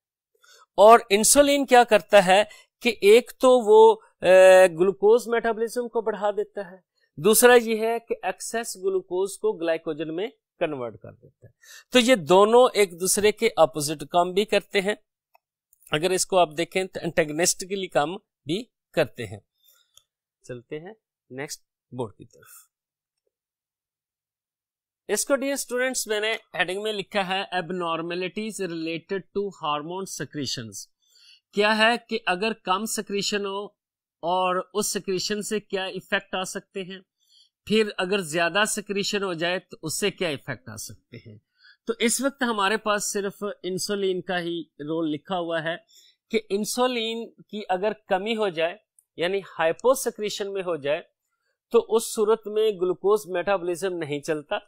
और इंसुलिन क्या करता है कि एक तो वो ग्लूकोज मेटाबॉलिज्म को बढ़ा देता है दूसरा ये है कि एक्सेस ग्लूकोज को ग्लाइकोजन में कन्वर्ट कर देता है तो ये दोनों एक दूसरे के अपोजिट काम भी करते हैं अगर इसको आप देखें तो लिए काम भी करते हैं चलते हैं नेक्स्ट बोर्ड की तरफ इसको डियर स्टूडेंट्स मैंने हेडिंग में लिखा है abnormalities related to hormone secretions क्या है कि अगर कम सक्रीशन हो और उस सिक्रीशन से क्या इफेक्ट आ सकते हैं फिर अगर ज्यादा सिक्रीशन हो जाए तो उससे क्या इफेक्ट आ सकते हैं तो इस वक्त हमारे पास सिर्फ इंसुलिन का ही रोल लिखा हुआ है कि इंसुलिन की अगर कमी हो जाए यानी हाइपोसक्रीशन में हो जाए तो उस सूरत में ग्लूकोज मेटाबॉलिज्म नहीं चलता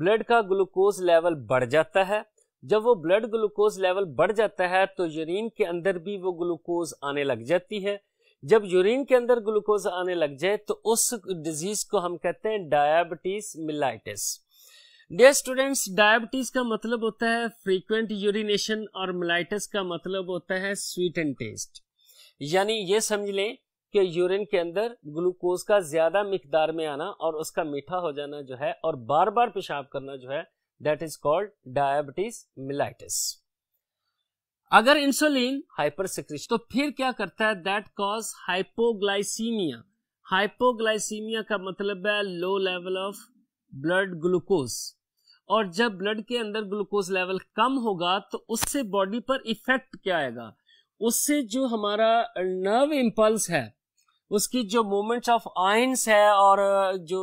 ब्लड का ग्लूकोज लेवल बढ़ जाता है जब वो ब्लड ग्लूकोज लेवल बढ़ जाता है तो यूरिन के अंदर भी वो ग्लूकोज आने लग जाती है जब यूरिन के अंदर ग्लूकोज आने लग जाए तो उस डिजीज को हम कहते हैं diabetes mellitus dear students diabetes का मतलब होता है फ्रीक्वेंट यूरिनेशन और मिलाइटिस का मतलब होता है स्वीट एंड टेस्ट यानी ये समझ लें कि यूरिन के अंदर ग्लूकोज का ज्यादा मिकदार में आना और उसका मीठा हो जाना जो है और बार बार पेशाब करना जो है that is called diabetes mellitus अगर इंसुलिन हाइपर तो फिर क्या करता है दैट कॉज हाइपोग्लाइसीमिया हाइपोग्लाइसीमिया का मतलब है low level of blood glucose और जब ब्लड के अंदर ग्लूकोज लेवल कम होगा तो उससे बॉडी पर इफेक्ट क्या आएगा उससे जो हमारा नर्व इम्पल्स है उसकी जो मोमेंट्स ऑफ आयंस है और जो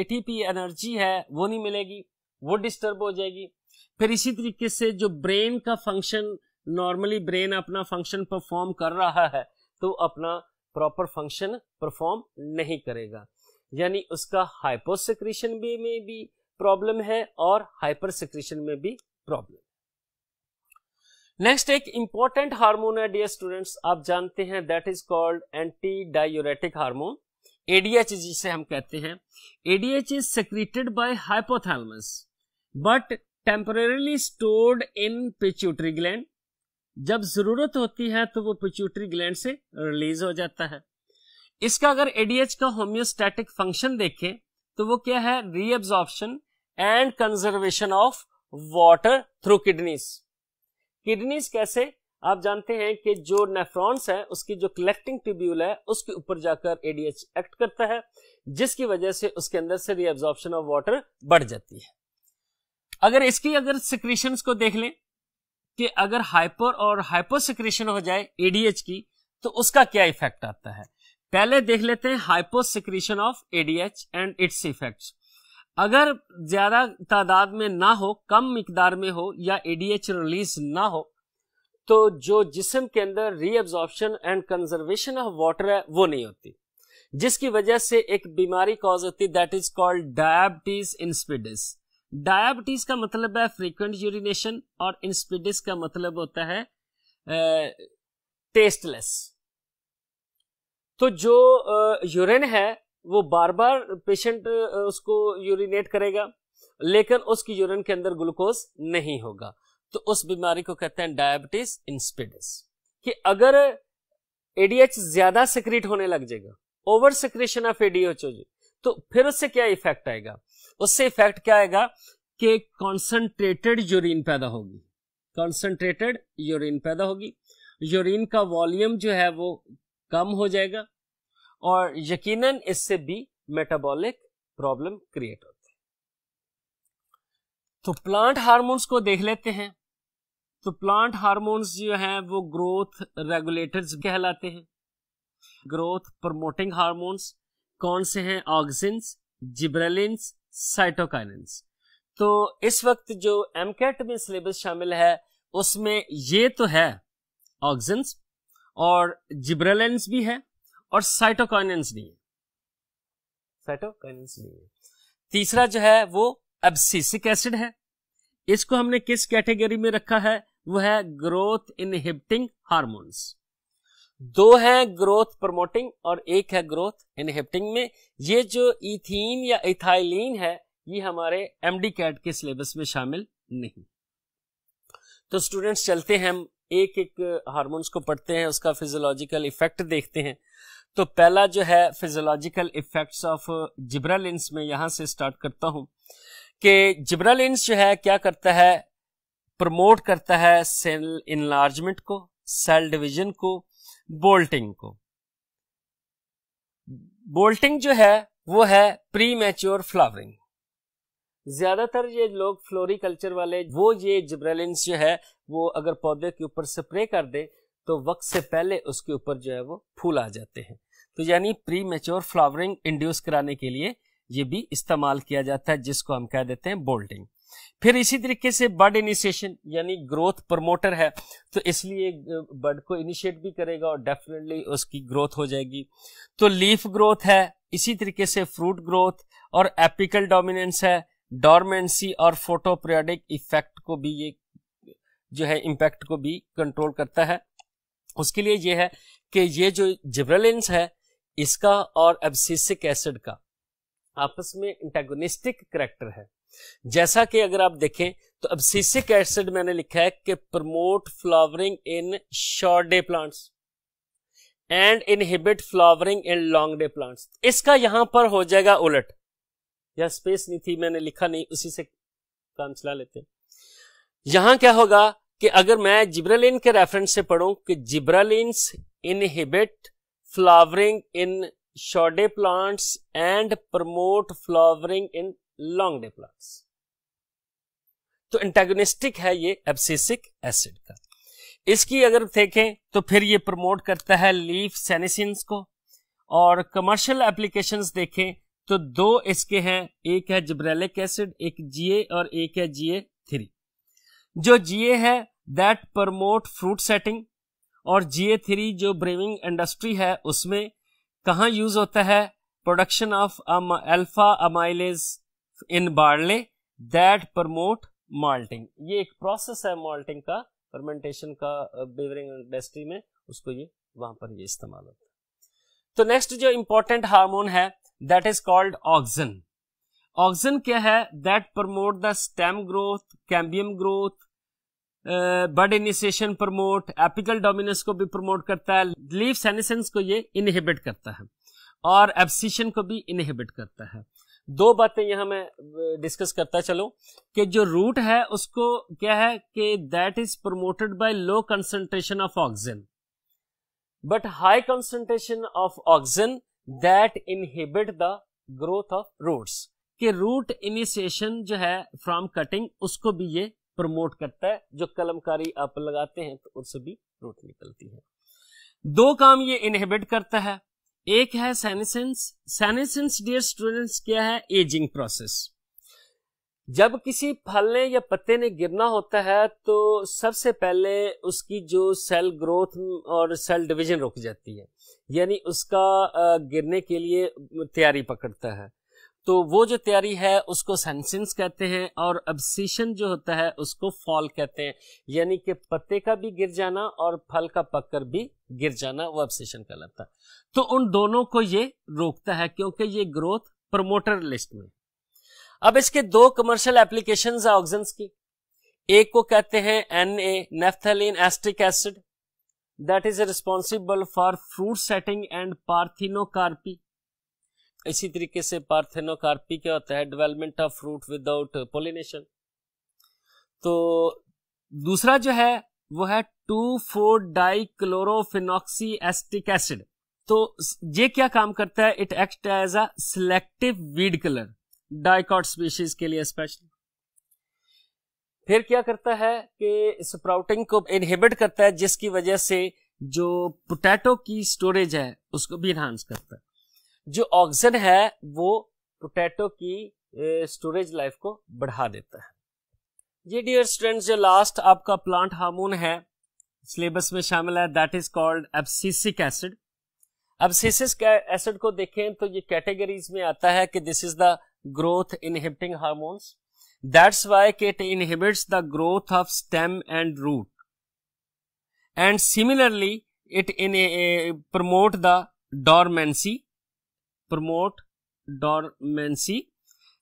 एटीपी एनर्जी है वो नहीं मिलेगी वो डिस्टर्ब हो जाएगी फिर इसी तरीके से जो ब्रेन का फंक्शन नॉर्मली ब्रेन अपना फंक्शन परफॉर्म कर रहा है तो अपना प्रॉपर फंक्शन परफॉर्म नहीं करेगा यानी उसका हाइपोसिक्रीशन भी में भी प्रॉब्लम है और हाइपर सिक्रीशन में भी प्रॉब्लम नेक्स्ट एक इंपॉर्टेंट हार्मोन है डियर स्टूडेंट्स आप जानते हैं that is called antidiuretic hormone ADH जिसे हम कहते हैं ADH is secreted by hypothalamus but temporarily stored in pituitary gland जब जरूरत होती है तो वो पिच्यूटरी ग्लैंड से रिलीज हो जाता है इसका अगर एडीएच का होम्योस्टैटिक फंक्शन देखें तो वो क्या है reabsorption and conservation of water through kidneys kidneys कैसे आप जानते हैं कि जो नेफ्रॉन्स है उसकी जो कलेक्टिंग ट्यूब्यूल है उसके ऊपर जाकर एडीएच एक्ट करता है जिसकी वजह से उसके अंदर से रीअब्जॉर्प्शन ऑफ वाटर बढ़ जाती है अगर इसकी अगर सिक्रीशन को देख लें कि अगर हाइपर और हाइपर सिक्रेशन हो जाए एडीएच की तो उसका क्या इफेक्ट आता है पहले देख लेते हैं hyper secretion of ADH and its effects अगर ज्यादा तादाद में ना हो कम मकदार में हो या एडीएच रिलीज ना हो तो जो जिसम के अंदर reabsorption and conservation of water है वो नहीं होती जिसकी वजह से एक बीमारी कॉज होती that is called diabetes insipidus diabetes का मतलब है फ्रीक्वेंट यूरिनेशन और इंस्पिडिस का मतलब होता है टेस्टलेस तो जो यूरिन है वो बार बार पेशेंट उसको यूरिनेट करेगा लेकिन उसकी यूरिन के अंदर ग्लूकोज नहीं होगा तो उस बीमारी को कहते हैं डायबिटीज इंस्पिडिस कि अगर एडीएच ज्यादा सिक्रीट होने लग जाएगा ओवर सिक्रेशन ऑफ एडीएच तो फिर उससे क्या इफेक्ट आएगा उससे इफेक्ट क्या आएगा कि कॉन्सेंट्रेटेड यूरिन पैदा होगी कॉन्सेंट्रेटेड यूरिन पैदा होगी यूरिन का वॉल्यूम जो है वो कम हो जाएगा और यकीनन इससे भी मेटाबॉलिक प्रॉब्लम क्रिएट होती है तो प्लांट हार्मोन्स को देख लेते हैं तो प्लांट हार्मोन्स जो हैं वो ग्रोथ रेगुलेटर्स कहलाते हैं ग्रोथ प्रमोटिंग हार्मोन्स कौन से हैं ऑक्सिन्स जिब्रेलिन्स साइटोकाइनेंस तो इस वक्त जो एम कैट में सिलेबस शामिल है उसमें ये तो है ऑक्सन्स और जिब्रेलेंस भी है और साइटोकाइनेंस भी है साइटोकाइनेंस भी है तीसरा जो है वो एब्सिसिक एसिड है इसको हमने किस कैटेगरी में रखा है वो है ग्रोथ इनहिबिटिंग हार्मोन्स दो हैं ग्रोथ प्रमोटिंग और एक है ग्रोथ इनहिबिटिंग में ये जो इथीन या इथाइलिन है ये हमारे एमडी कैट के सिलेबस में शामिल नहीं तो स्टूडेंट्स चलते हैं हम एक एक हार्मोन्स को पढ़ते हैं उसका फिजोलॉजिकल इफेक्ट देखते हैं तो पहला जो है फिजोलॉजिकल इफेक्ट्स ऑफ जिब्रालिन्स में यहां से स्टार्ट करता हूं कि जिब्रालिन्स जो है क्या करता है प्रमोट करता है सेल इनलार्जमेंट को सेल डिवीजन को बोल्टिंग को बोल्टिंग जो है वो है प्री मैच्योर फ्लावरिंग ज्यादातर ये लोग फ्लोरिकल्चर वाले वो ये जब्रेलिन्स जो है वो अगर पौधे के ऊपर स्प्रे कर दे तो वक्त से पहले उसके ऊपर जो है वो फूल आ जाते हैं तो यानी प्री मेच्योर फ्लावरिंग इंड्यूस कराने के लिए ये भी इस्तेमाल किया जाता है जिसको हम कह देते हैं बोल्टिंग फिर इसी तरीके से बर्ड इनिशिएशन यानी ग्रोथ प्रमोटर है तो इसलिए बर्ड को इनिशिएट भी करेगा और डेफिनेटली उसकी ग्रोथ हो जाएगी तो लीफ ग्रोथ है इसी तरीके से फ्रूट ग्रोथ और एपिकल डोमिनेंस है डॉर्मेंसी और फोटोप्रियोडिक इफेक्ट को भी ये जो है इम्पैक्ट को भी कंट्रोल करता है उसके लिए ये है कि ये जो जिब्रेलेंस है इसका और एब्सिसिक एसिड का आपस में इंटेगोनिस्टिक करेक्टर है जैसा कि अगर आप देखें तो अब सीसिक एसिड मैंने लिखा है कि promote flowering in short day plants and inhibit flowering in long day plants इसका यहां पर हो जाएगा उलट यह स्पेस नहीं थी मैंने लिखा नहीं उसी से काम चला लेते हैं यहां क्या होगा कि अगर मैं जिब्रालीन के रेफरेंस से पढ़ूं कि gibberellins inhibit flowering in day plants and promote flowering in long day तो एंटेगोनिस्टिक है ये एब्सिसिक एसिड का इसकी अगर देखें तो फिर ये प्रमोट करता है लीफ सेनेसिन को और कमर्शियल एप्लीकेशंस देखें तो दो इसके हैं एक है जिब्रेलिक एसिड एक जीए और एक है जीए थ्री जो जीए है दैट प्रमोट फ्रूट सेटिंग और जीए थ्री जो ब्रेविंग इंडस्ट्री है उसमें कहाँ यूज होता है production of alpha amylase in barley that promote malting ये एक प्रोसेस है माल्टिंग का फर्मेंटेशन का बेवरिंग इंडस्ट्री में उसको ये वहां पर ये इस्तेमाल होता है तो नेक्स्ट जो इंपॉर्टेंट हार्मोन है that is called auxin auxin क्या है that promote the stem growth cambium growth bud initiation promote apical dominance को भी प्रमोट करता है लीव सेनेसेंस को ये इनहिबिट करता है और एब्सिशन को भी इनहिबिट करता है दो बातें यहां मैं डिस्कस करता चलो कि जो रूट है उसको क्या है कि that is promoted by low concentration of auxin but high concentration of auxin that inhibit the growth of roots कि रूट इनिशिएशन जो है फ्रॉम कटिंग उसको भी ये प्रमोट करता है जो कलमकारी आप लगाते हैं तो उससे भी रूट निकलती है दो काम ये इनहिबिट करता है एक है सैनिसेंस सैनिसेंस डियर स्टूडेंट्स क्या है एजिंग प्रोसेस जब किसी फल ने या पत्ते ने गिरना होता है तो सबसे पहले उसकी जो सेल ग्रोथ और सेल डिवीजन रुक जाती है यानी उसका गिरने के लिए तैयारी पकड़ता है तो वो जो तैयारी है उसको सेंसेंस कहते हैं और अब्सिशन जो होता है उसको फॉल कहते हैं यानी कि पत्ते का भी गिर जाना और फल का पककर भी गिर जाना वो अब्सिशन कहलाता है तो उन दोनों को ये रोकता है क्योंकि ये ग्रोथ प्रमोटर लिस्ट में अब इसके दो कमर्शियल एप्लीकेशन है ऑक्सीजन की एक को कहते हैं N A naphthalene acetic acid that is responsible for fruit setting and parthenocarpy इसी तरीके से पार्थेनोकार्पी क्या होता है development of fruit without pollination तो दूसरा जो है वो है two four di chlorophenoxy acetic acid तो ये क्या काम करता है it act as a selective weed killer dicot species के लिए स्पेशल फिर क्या करता है कि स्प्राउटिंग को इनहिबिट करता है जिसकी वजह से जो पोटैटो की स्टोरेज है उसको भी इनहांस करता है जो ऑक्सीजन है वो पोटैटो की स्टोरेज लाइफ को बढ़ा देता है ये डियर स्टूडेंट्स जो लास्ट आपका प्लांट हार्मोन है सिलेबस में शामिल है that is called abscisic acid abscisic acid को देखें तो ये कैटेगरीज में आता है कि this is the growth inhibiting hormones that's why कि it inhibits the growth of stem and root and similarly it in promote the dormancy promote dormancy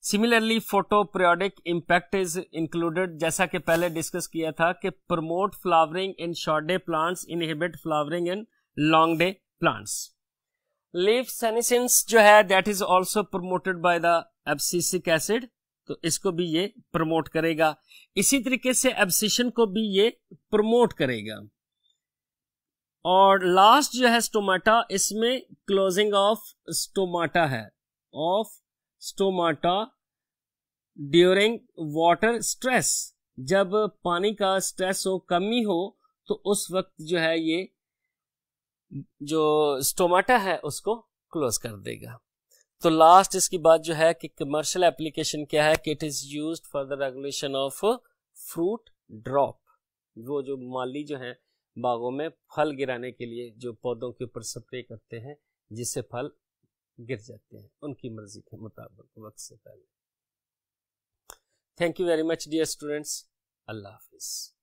similarly photo periodic impact is included जैसा कि पहले discuss किया था कि promote flowering in short day plants inhibit flowering in long day plants leaf senescence जो है that is also promoted by the abscisic acid तो इसको भी ये प्रमोट करेगा इसी तरीके से एब्सिशन को भी ये प्रमोट करेगा और लास्ट जो है स्टोमाटा इसमें क्लोजिंग ऑफ स्टोमाटा है of stomata during water stress जब पानी का स्ट्रेस हो कमी हो तो उस वक्त जो है ये जो स्टोमाटा है उसको क्लोज कर देगा तो लास्ट इसकी बात जो है कि कमर्शियल एप्लीकेशन क्या है कि it is used for the regulation of fruit drop वो जो माली जो है बागों में फल गिराने के लिए जो पौधों के ऊपर स्प्रे करते हैं जिससे फल गिर जाते हैं उनकी मर्जी के मुताबिक वक्त से पहले thank you very much dear students अल्लाह हाफिज़